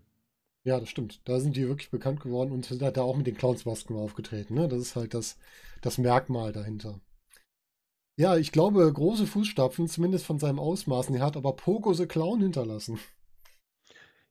Ja, das stimmt. Da sind die wirklich bekannt geworden und sind halt da auch mit den Clownsmasken aufgetreten. Ne? Das ist halt das, das Merkmal dahinter. Ja, ich glaube, große Fußstapfen, zumindest von seinem Ausmaßen. Er hat aber Pogo the Clown hinterlassen.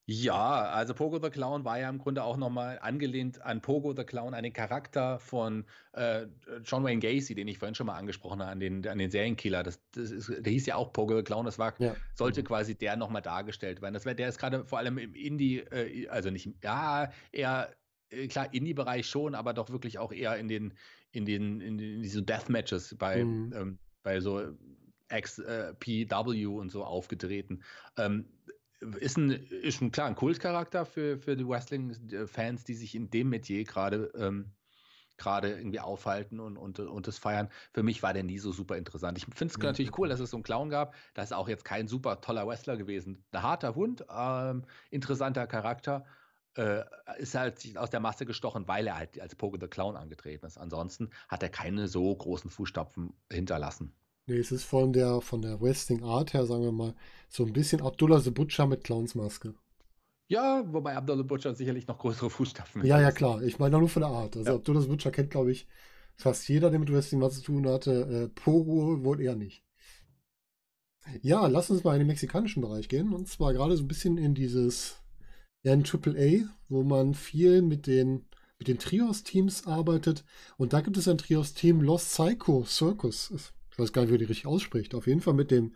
Ja, also Pogo the Clown war ja im Grunde auch nochmal angelehnt an Pogo the Clown, an den Charakter von äh, John Wayne Gacy, den ich vorhin schon mal angesprochen habe, an den, an den Serienkiller. Das, das ist, der hieß ja auch Pogo the Clown, das war, ja. sollte quasi der nochmal dargestellt werden. Das wär, der ist gerade vor allem im Indie, äh, also nicht, ja, eher äh, klar, Indie-Bereich schon, aber doch wirklich auch eher in den, in den, in, den, in diese Deathmatches bei, mhm. ähm, bei so XPW äh, und so aufgetreten. Ähm, ist ein, ist ein klar ein Kultcharakter für, für die Wrestling-Fans, die sich in dem Metier gerade ähm, gerade irgendwie aufhalten und, und, und das feiern. Für mich war der nie so super interessant. Ich finde es ja. natürlich cool, dass es so einen Clown gab. Das ist auch jetzt kein super toller Wrestler gewesen. Ein harter Hund, ähm, interessanter Charakter. Äh, ist halt aus der Masse gestochen, weil er halt als Pogo the Clown angetreten ist. Ansonsten hat er keine so großen Fußstapfen hinterlassen. Nee, es ist von der, von der Wrestling-Art her, sagen wir mal, so ein bisschen Abdullah the Butcher mit Clownsmaske. Ja, wobei Abdullah the Butcher sicherlich noch größere Fußstapfen hat. Ja, ja, klar. Ich meine nur von der Art. Also ja. Abdullah the Butcher kennt, glaube ich, fast jeder, der mit Wrestling was zu tun hatte. Äh, Pogo wohl eher nicht. Ja, lass uns mal in den mexikanischen Bereich gehen. Und zwar gerade so ein bisschen in dieses, ja, AAA, wo man viel mit den, mit den Trios-Teams arbeitet. Und da gibt es ein Trios-Team Los Psycho Circus ich weiß gar nicht, wie die richtig ausspricht. Auf jeden Fall mit dem,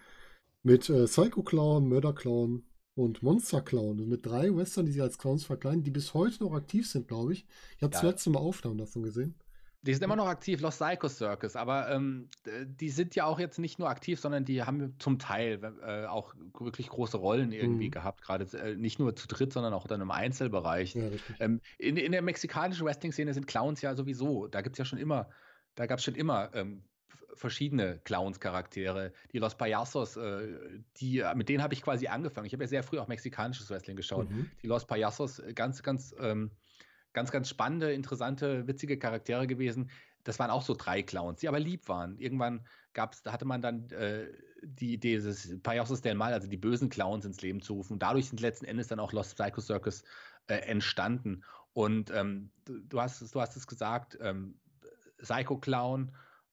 mit äh, Psycho Clown, Murder Clown und Monster Clown. Und mit drei Western, die sie als Clowns verkleiden, die bis heute noch aktiv sind, glaube ich. Ich habe ja. das letzte Mal Aufnahmen davon gesehen. Die sind immer noch aktiv, Lost Psycho Circus, aber ähm, die sind ja auch jetzt nicht nur aktiv, sondern die haben zum Teil äh, auch wirklich große Rollen irgendwie mhm. gehabt, gerade äh, nicht nur zu dritt, sondern auch dann im Einzelbereich. Ja, ähm, in, in, der mexikanischen Wrestling-Szene sind Clowns ja sowieso, da gibt es ja schon immer, da gab es schon immer ähm, verschiedene Clowns-Charaktere. Die Los Payasos, äh, die, äh, mit denen habe ich quasi angefangen. Ich habe ja sehr früh auch mexikanisches Wrestling geschaut. Mhm. Die Los Payasos, äh, ganz, ganz, ähm, ganz, ganz spannende, interessante, witzige Charaktere gewesen. Das waren auch so drei Clowns, die aber lieb waren. Irgendwann gab's, da hatte man dann äh, die Idee, dieses Payasos del Mal, also die bösen Clowns ins Leben zu rufen. Dadurch sind letzten Endes dann auch Lost Psycho Circus äh, entstanden. Und ähm, du, du, hast, du hast es gesagt, ähm, Psycho Clown,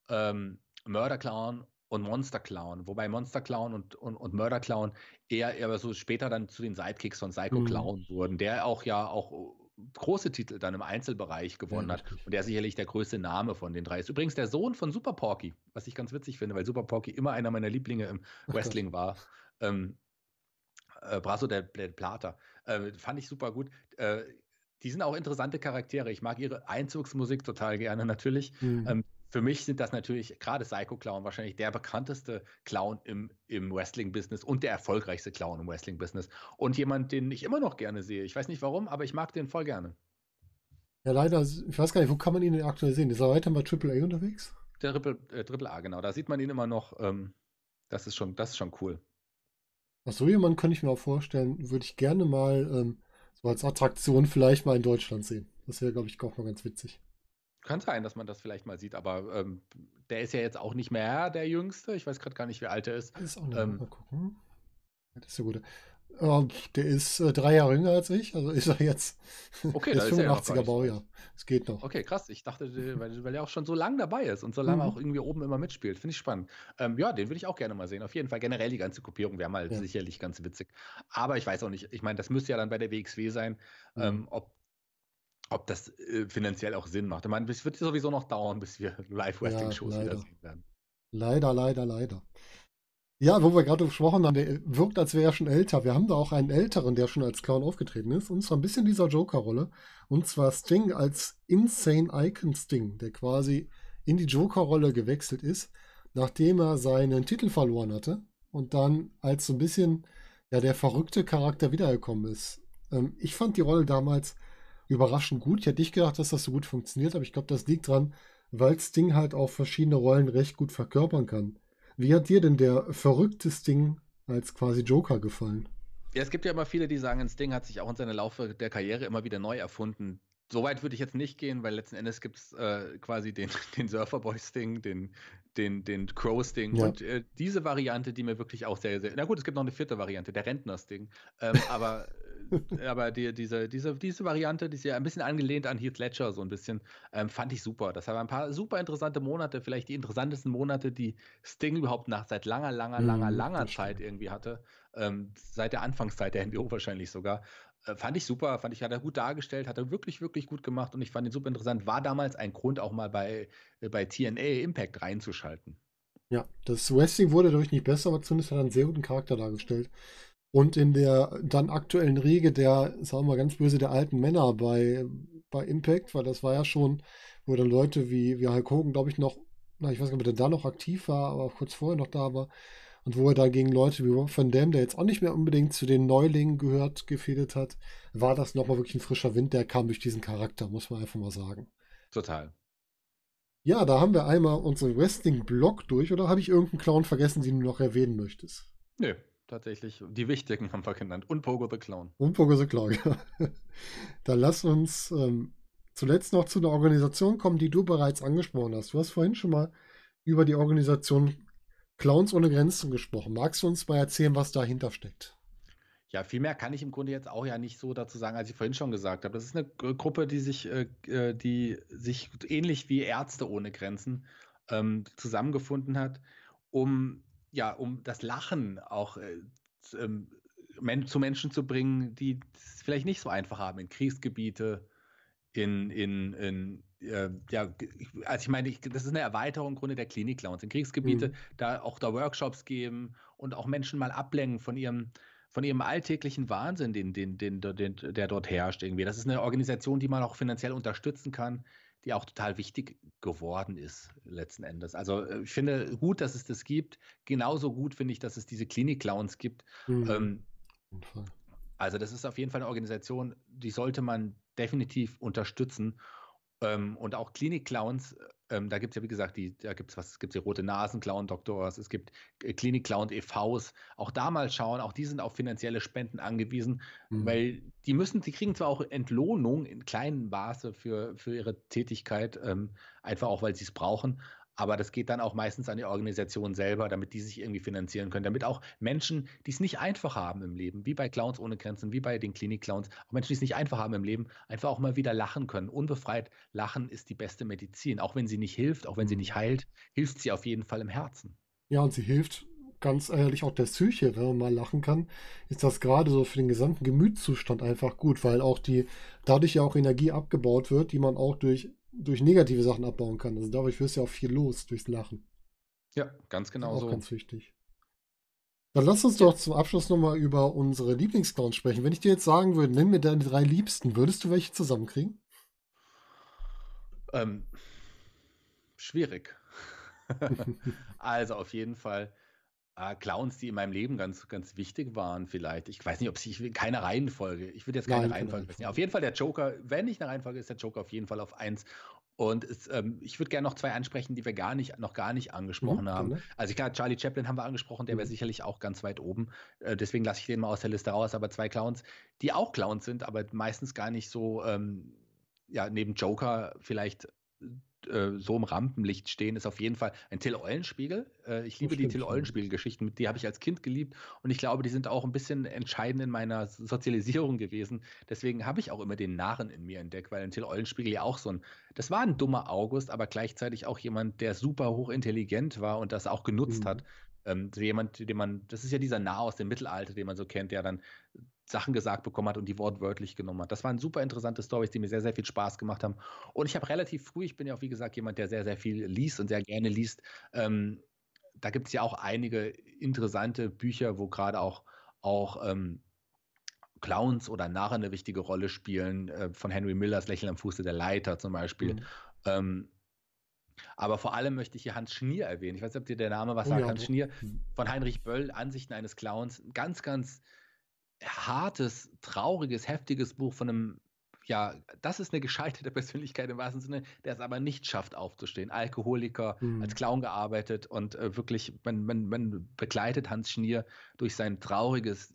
ähm, Mörderclown und Monsterclown, wobei Monsterclown und, und, und Mörderclown eher, eher so später dann zu den Sidekicks von Psycho mhm. Clown mhm. wurden, der auch ja auch äh, große Titel dann im Einzelbereich gewonnen ja, hat und der sicherlich der größte Name von den drei ist. Übrigens der Sohn von Super Porky, was ich ganz witzig finde, weil Super Porky immer einer meiner Lieblinge im Wrestling war. Ähm, äh, Brasso der, del Plata. Äh, fand ich super gut. Äh, die sind auch interessante Charaktere. Ich mag ihre Einzugsmusik total gerne natürlich. Mhm. Ähm, für mich sind das natürlich gerade Psycho Clown wahrscheinlich der bekannteste Clown im, im Wrestling-Business und der erfolgreichste Clown im Wrestling-Business. Und jemand, den ich immer noch gerne sehe. Ich weiß nicht warum, aber ich mag den voll gerne. Ja, leider, ich weiß gar nicht, wo kann man ihn denn aktuell sehen? Ist er weiter bei AAA unterwegs? Der Triple, äh, Triple A, genau. Da sieht man ihn immer noch. Ähm, das, ist schon, das ist schon cool. Ach, so jemanden könnte ich mir auch vorstellen, würde ich gerne mal ähm, so als Attraktion vielleicht mal in Deutschland sehen. Das wäre, glaube ich, auch mal ganz witzig kann sein, dass man das vielleicht mal sieht, aber ähm, der ist ja jetzt auch nicht mehr der Jüngste. Ich weiß gerade gar nicht, wie alt er ist. ist auch nicht. Ähm, mal gucken. Das ist so gut. Ähm, der ist äh, drei Jahre jünger als ich, also ist er jetzt. Okay, (laughs) das ist 85er Baujahr. Es geht noch. Okay, krass. Ich dachte, weil, weil er auch schon so lange dabei ist und so lange mhm. auch irgendwie oben immer mitspielt. Finde ich spannend. Ähm, ja, den würde ich auch gerne mal sehen. Auf jeden Fall generell die ganze Kopierung wäre mal ja. sicherlich ganz witzig. Aber ich weiß auch nicht. Ich meine, das müsste ja dann bei der WXW sein, mhm. ähm, ob ob das äh, finanziell auch Sinn macht. Ich meine, es wird sowieso noch dauern, bis wir (laughs) Live-Wrestling-Shows ja, wiedersehen werden. Leider, leider, leider. Ja, wo wir gerade gesprochen haben, der äh, wirkt, als wäre er schon älter. Wir haben da auch einen älteren, der schon als Clown aufgetreten ist, und zwar ein bisschen dieser Joker-Rolle. Und zwar Sting als Insane Icon Sting, der quasi in die Joker-Rolle gewechselt ist, nachdem er seinen Titel verloren hatte und dann als so ein bisschen ja, der verrückte Charakter wiedergekommen ist. Ähm, ich fand die Rolle damals überraschend gut. Ich hätte nicht gedacht, dass das so gut funktioniert, aber ich glaube, das liegt dran, weil Sting halt auch verschiedene Rollen recht gut verkörpern kann. Wie hat dir denn der verrückte Sting als quasi Joker gefallen? Ja, es gibt ja immer viele, die sagen, Sting hat sich auch in seiner Laufe der Karriere immer wieder neu erfunden. Soweit würde ich jetzt nicht gehen, weil letzten Endes gibt es äh, quasi den, (laughs) den Surferboy-Sting, den, den, den Crow-Sting. Ja. Und äh, diese Variante, die mir wirklich auch sehr, sehr. Na gut, es gibt noch eine vierte Variante, der Rentner-Sting. Ähm, aber äh, aber die, diese, diese, diese Variante, die ist ja ein bisschen angelehnt an Heath Ledger, so ein bisschen, ähm, fand ich super. Das waren ein paar super interessante Monate, vielleicht die interessantesten Monate, die Sting überhaupt nach seit langer, langer, mhm, langer, langer Zeit irgendwie hatte. Ähm, seit der Anfangszeit der NBO wahrscheinlich sogar. Äh, fand ich super, fand ich, hat er gut dargestellt, hat er wirklich, wirklich gut gemacht und ich fand ihn super interessant. War damals ein Grund, auch mal bei, äh, bei TNA Impact reinzuschalten. Ja, das Wrestling wurde dadurch nicht besser, aber zumindest hat er einen sehr guten Charakter dargestellt. Und in der dann aktuellen Riege der, sagen wir mal ganz böse, der alten Männer bei, bei Impact, weil das war ja schon, wo dann Leute wie, wie Hulk Hogan, glaube ich, noch, na, ich weiß gar nicht, ob er da noch aktiv war, aber auch kurz vorher noch da war. Und wo er dagegen Leute wie Rob Van Damme, der jetzt auch nicht mehr unbedingt zu den Neulingen gehört, gefädelt hat, war das nochmal wirklich ein frischer Wind, der kam durch diesen Charakter, muss man einfach mal sagen. Total. Ja, da haben wir einmal unseren Wrestling-Blog durch, oder habe ich irgendeinen Clown vergessen, den du noch erwähnen möchtest? Nö, nee tatsächlich. Die wichtigen haben wir genannt. Und Pogo the Clown. Und Pogo the Clown, ja. Dann lass uns ähm, zuletzt noch zu einer Organisation kommen, die du bereits angesprochen hast. Du hast vorhin schon mal über die Organisation Clowns ohne Grenzen gesprochen. Magst du uns mal erzählen, was dahinter steckt? Ja, viel mehr kann ich im Grunde jetzt auch ja nicht so dazu sagen, als ich vorhin schon gesagt habe. Das ist eine äh, Gruppe, die sich, äh, äh, die sich ähnlich wie Ärzte ohne Grenzen ähm, zusammengefunden hat, um ja, um das Lachen auch äh, ähm, zu Menschen zu bringen, die es vielleicht nicht so einfach haben, in Kriegsgebiete, in, in, in äh, ja, also ich meine, ich, das ist eine Erweiterung im Grunde der Klinik-Clowns in Kriegsgebiete, mhm. da auch da Workshops geben und auch Menschen mal ablenken von ihrem von ihrem alltäglichen Wahnsinn, den, den, den, den, der dort herrscht irgendwie. Das ist eine Organisation, die man auch finanziell unterstützen kann, die auch total wichtig geworden ist letzten Endes. Also äh, ich finde gut, dass es das gibt. Genauso gut finde ich, dass es diese Klinik-Clowns gibt. Mhm. Ähm, also das ist auf jeden Fall eine Organisation, die sollte man definitiv unterstützen. Ähm, und auch Klinik-Clowns äh, ähm, da gibt es ja, wie gesagt, die, da gibt es was, es gibt die Rote Nasen, Clown-Doktors, es gibt Klinik-Clown äh, e.V.s. Auch da mal schauen, auch die sind auf finanzielle Spenden angewiesen, mhm. weil die müssen, die kriegen zwar auch Entlohnung in kleinem Maße für, für ihre Tätigkeit, ähm, einfach auch, weil sie es brauchen, aber das geht dann auch meistens an die Organisation selber, damit die sich irgendwie finanzieren können, damit auch Menschen, die es nicht einfach haben im Leben, wie bei Clowns ohne Grenzen, wie bei den Klinik-Clowns, auch Menschen, die es nicht einfach haben im Leben, einfach auch mal wieder lachen können. Unbefreit lachen ist die beste Medizin. Auch wenn sie nicht hilft, auch wenn sie mhm. nicht heilt, hilft sie auf jeden Fall im Herzen. Ja, und sie hilft ganz ehrlich auch der Psyche, wenn man mal lachen kann, ist das gerade so für den gesamten Gemütszustand einfach gut, weil auch die dadurch ja auch Energie abgebaut wird, die man auch durch durch negative Sachen abbauen kann. Also dadurch wirst du ja auch viel los durchs Lachen. Ja, ganz genau auch so. Ganz wichtig. Dann lass uns doch zum Abschluss nochmal über unsere Lieblingsclowns sprechen. Wenn ich dir jetzt sagen würde, nimm mir deine drei Liebsten, würdest du welche zusammenkriegen? Ähm, schwierig. (laughs) also auf jeden Fall äh, Clowns, die in meinem Leben ganz, ganz wichtig waren, vielleicht. Ich weiß nicht, ob sie, keine Reihenfolge. Ich würde jetzt keine Nein, Reihenfolge wissen. Auf jeden Fall der Joker, wenn nicht eine Reihenfolge ist, der Joker auf jeden Fall auf eins. Und es, ähm, ich würde gerne noch zwei ansprechen, die wir gar nicht, noch gar nicht mhm, angesprochen mhm, haben. Genau. Also klar, Charlie Chaplin haben wir angesprochen, der mhm. wäre sicherlich auch ganz weit oben. Äh, deswegen lasse ich den mal aus der Liste raus. Aber zwei Clowns, die auch Clowns sind, aber meistens gar nicht so, ähm, ja, neben Joker vielleicht äh, so im Rampenlicht stehen, ist auf jeden Fall ein Till Eulenspiegel. Äh, ich liebe die Till Eulenspiegel-Geschichten, die habe ich als Kind geliebt und ich glaube, die sind auch ein bisschen entscheidend in meiner Sozialisierung gewesen. Deswegen habe ich auch immer den Narren in mir entdeckt, weil ein Till Eulenspiegel ja auch so ein, das war ein dummer August, aber gleichzeitig auch jemand, der super hochintelligent war und das auch genutzt mhm. hat, ähm, jemand, den man, das ist ja dieser Narr aus dem Mittelalter, den man so kennt, der dann Sachen gesagt bekommen hat und die wortwörtlich genommen hat. Das waren super interessante Stories, die mir sehr, sehr viel Spaß gemacht haben. Und ich habe relativ früh, ich bin ja auch wie gesagt jemand, der sehr, sehr viel liest und sehr gerne liest. Ähm, da gibt es ja auch einige interessante Bücher, wo gerade auch, auch ähm, Clowns oder Narren eine wichtige Rolle spielen. Äh, von Henry Millers Lächeln am Fuße der Leiter zum Beispiel. Mhm. Ähm, aber vor allem möchte ich hier Hans Schnier erwähnen. Ich weiß nicht, ob dir der Name was oh sagt. Ja. Hans Schnier von Heinrich Böll, Ansichten eines Clowns. ganz, ganz hartes, trauriges, heftiges Buch von einem ja, das ist eine gescheiterte (laughs) Persönlichkeit im wahrsten Sinne, der es aber nicht schafft, aufzustehen. Alkoholiker, mhm. als hm. Clown gearbeitet und äh, wirklich, man, man, man begleitet Hans Schnier durch sein trauriges,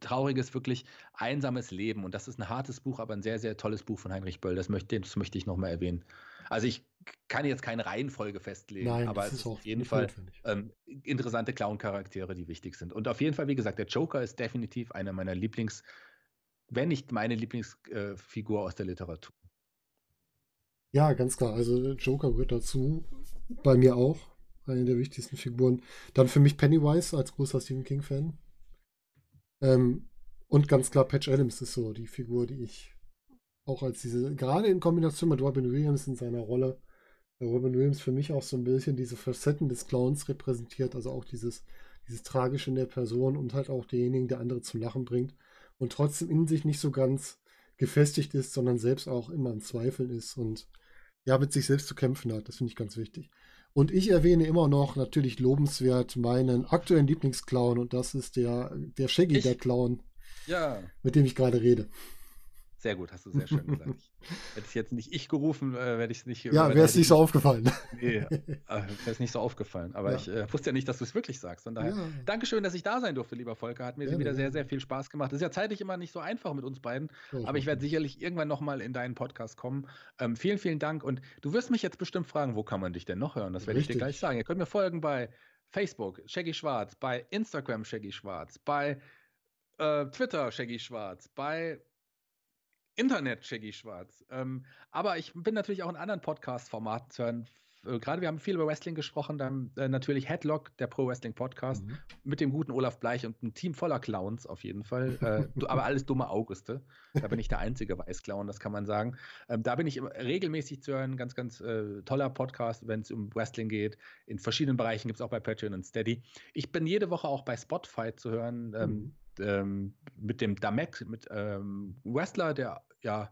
trauriges, wirklich einsames Leben. Und das ist ein hartes Buch, aber ein sehr, sehr tolles Buch von Heinrich Böll. Das möchte, das möchte ich nochmal erwähnen. Also ich kann jetzt keine Reihenfolge festlegen, Nein, aber es ist auf jeden Fall ähm, interessante Clown-Charaktere, die wichtig sind. Und auf jeden Fall, wie gesagt, der Joker ist definitiv einer meiner Lieblings- wenn nicht meine Lieblingsfigur äh, aus der Literatur. Ja, ganz klar. Also Joker gehört dazu. Bei mir auch. Eine der wichtigsten Figuren. Dann für mich Pennywise als großer Stephen King-Fan. Ähm, und ganz klar Patch Adams ist so die Figur, die ich auch als diese, gerade in Kombination mit Robin Williams in seiner Rolle, Robin Williams für mich auch so ein bisschen diese Facetten des Clowns repräsentiert, also auch dieses, dieses Tragische in der Person und halt auch derjenigen, der andere zum Lachen bringt und trotzdem in sich nicht so ganz gefestigt ist, sondern selbst auch immer im Zweifeln ist und ja, mit sich selbst zu kämpfen hat. Das finde ich ganz wichtig. Und ich erwähne immer noch natürlich lobenswert meinen aktuellen Lieblingsclown und das ist der, der Shaggy, ich? der Clown, ja. mit dem ich gerade rede. Sehr gut, hast du sehr schön gesagt. (laughs) hätte ich jetzt nicht ich gerufen, äh, hätte ich es nicht. Ja, wäre es nicht so aufgefallen. Nee, äh, wäre es nicht so aufgefallen. Aber ja. ich äh, wusste ja nicht, dass du es wirklich sagst. Von daher, ja. Dankeschön, dass ich da sein durfte, lieber Volker. Hat mir Gerne. wieder sehr, sehr viel Spaß gemacht. Das ist ja zeitlich immer nicht so einfach mit uns beiden, ja, aber ich werde sicherlich irgendwann nochmal in deinen Podcast kommen. Ähm, vielen, vielen Dank. Und du wirst mich jetzt bestimmt fragen, wo kann man dich denn noch hören? Das werde ich dir gleich sagen. Ihr könnt mir folgen bei Facebook, Shaggy Schwarz, bei Instagram, Shaggy Schwarz, bei äh, Twitter, Shaggy Schwarz, bei Internet, Shaggy Schwarz. Ähm, aber ich bin natürlich auch in anderen Podcast-Formaten zu hören. Äh, gerade wir haben viel über Wrestling gesprochen, dann äh, natürlich Headlock, der Pro Wrestling Podcast, mhm. mit dem guten Olaf Bleich und einem Team voller Clowns auf jeden Fall. Äh, aber alles dumme Auguste. Da bin ich der einzige Weißclown, das kann man sagen. Ähm, da bin ich regelmäßig zu hören. Ganz, ganz äh, toller Podcast, wenn es um Wrestling geht. In verschiedenen Bereichen gibt es auch bei Patreon und Steady. Ich bin jede Woche auch bei Spotify zu hören. Ähm, mhm. Ähm, mit dem Damek, mit ähm, Wrestler, der ja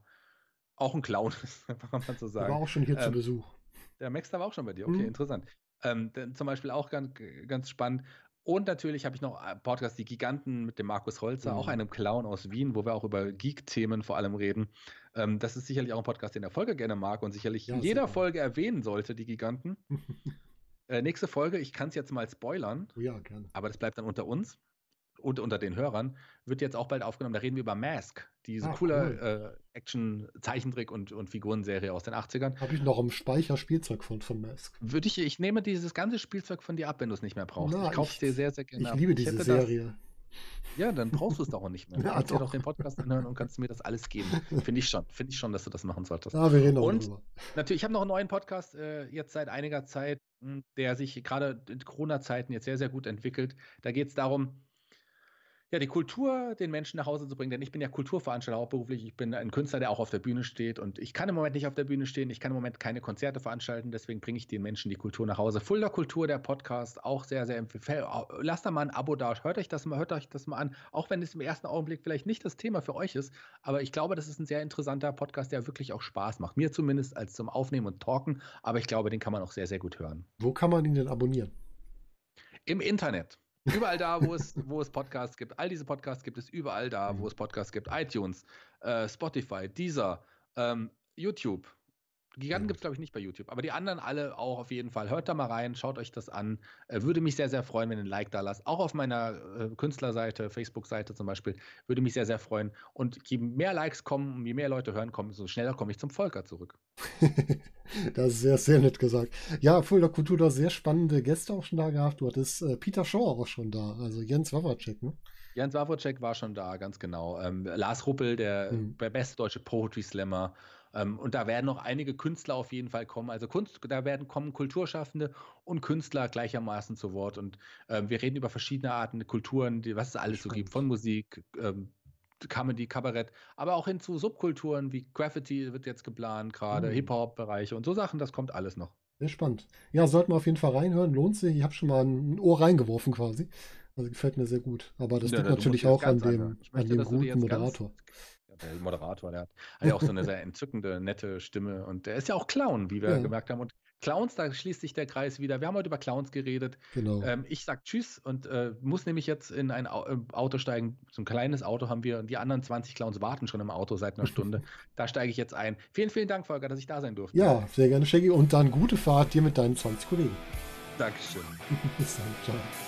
auch ein Clown (laughs) ist, kann man so sagen. Der war auch schon hier ähm, zu Besuch. Der Max, da war auch schon bei dir. Okay, mhm. interessant. Ähm, zum Beispiel auch ganz, ganz spannend. Und natürlich habe ich noch einen äh, Podcast Die Giganten mit dem Markus Holzer, mhm. auch einem Clown aus Wien, wo wir auch über Geek-Themen vor allem reden. Ähm, das ist sicherlich auch ein Podcast, den der Folge gerne mag und sicherlich ja, in jeder super. Folge erwähnen sollte, die Giganten. (laughs) äh, nächste Folge, ich kann es jetzt mal spoilern. Oh ja, gerne. Aber das bleibt dann unter uns und unter den Hörern, wird jetzt auch bald aufgenommen. Da reden wir über Mask, diese ah, coole cool. äh, Action-Zeichentrick- und, und Figurenserie aus den 80ern. Habe ich noch im Speicher Spielzeug von, von Mask. Würde ich, ich nehme dieses ganze Spielzeug von dir ab, wenn du es nicht mehr brauchst. Na, ich kaufe es dir sehr, sehr gerne. Ich liebe ich diese Serie. Das, ja, dann brauchst du es doch auch nicht mehr. Du (laughs) kannst dir doch den Podcast anhören und kannst mir das alles geben. Finde ich schon. Finde ich schon, dass du das machen solltest. Ja, wir reden und natürlich, ich habe noch einen neuen Podcast äh, jetzt seit einiger Zeit, hm, der sich gerade in Corona-Zeiten jetzt sehr, sehr gut entwickelt. Da geht es darum, ja, die Kultur den Menschen nach Hause zu bringen, denn ich bin ja Kulturveranstalter hauptberuflich. Ich bin ein Künstler, der auch auf der Bühne steht und ich kann im Moment nicht auf der Bühne stehen. Ich kann im Moment keine Konzerte veranstalten, deswegen bringe ich den Menschen die Kultur nach Hause. Fulda Kultur, der Podcast, auch sehr, sehr empfehlenswert. Lasst da mal ein Abo da, hört euch das mal, hört euch das mal an, auch wenn es im ersten Augenblick vielleicht nicht das Thema für euch ist. Aber ich glaube, das ist ein sehr interessanter Podcast, der wirklich auch Spaß macht. Mir zumindest als zum Aufnehmen und Talken, aber ich glaube, den kann man auch sehr, sehr gut hören. Wo kann man ihn denn abonnieren? Im Internet. Überall da, wo es, wo es Podcasts gibt. All diese Podcasts gibt es überall da, wo mhm. es Podcasts gibt. iTunes, äh, Spotify, Deezer, ähm, YouTube. Giganten mhm. gibt es, glaube ich, nicht bei YouTube, aber die anderen alle auch auf jeden Fall. Hört da mal rein, schaut euch das an. Äh, würde mich sehr, sehr freuen, wenn ihr ein Like da lasst. Auch auf meiner äh, Künstlerseite, Facebook-Seite zum Beispiel, würde mich sehr, sehr freuen. Und je mehr Likes kommen und je mehr Leute hören kommen, so schneller komme ich zum Volker zurück. (laughs) das ist sehr, sehr nett gesagt. Ja, Fulda Kultur da sehr spannende Gäste auch schon da gehabt. Du hattest äh, Peter Shaw auch schon da, also Jens Wawacek, ne? Jens Wawacek war schon da, ganz genau. Ähm, Lars Ruppel, der, mhm. der beste deutsche Poetry Slammer. Ähm, und da werden noch einige Künstler auf jeden Fall kommen. Also Kunst, da werden kommen Kulturschaffende und Künstler gleichermaßen zu Wort. Und ähm, wir reden über verschiedene Arten Kulturen, die, was es alles so gibt, von Musik, ähm, Comedy, Kabarett, aber auch hin zu Subkulturen wie Graffiti wird jetzt geplant, gerade mhm. Hip-Hop-Bereiche und so Sachen, das kommt alles noch. Sehr spannend. Ja, sollten wir auf jeden Fall reinhören, lohnt sich. Ich habe schon mal ein Ohr reingeworfen quasi. Also gefällt mir sehr gut. Aber das ja, liegt natürlich auch an dem, an dem guten Moderator. Ganz, der Moderator, der hat, ja auch so eine sehr entzückende, nette Stimme und der ist ja auch Clown, wie wir ja. gemerkt haben. Und Clowns, da schließt sich der Kreis wieder. Wir haben heute über Clowns geredet. Genau. Ähm, ich sag Tschüss und äh, muss nämlich jetzt in ein Auto steigen. So ein kleines Auto haben wir und die anderen 20 Clowns warten schon im Auto seit einer Stunde. (laughs) da steige ich jetzt ein. Vielen, vielen Dank, Volker, dass ich da sein durfte. Ja, sehr gerne, Shaggy. Und dann gute Fahrt dir mit deinen 20 Kollegen. Dankeschön. (laughs) Bis dann. Ciao.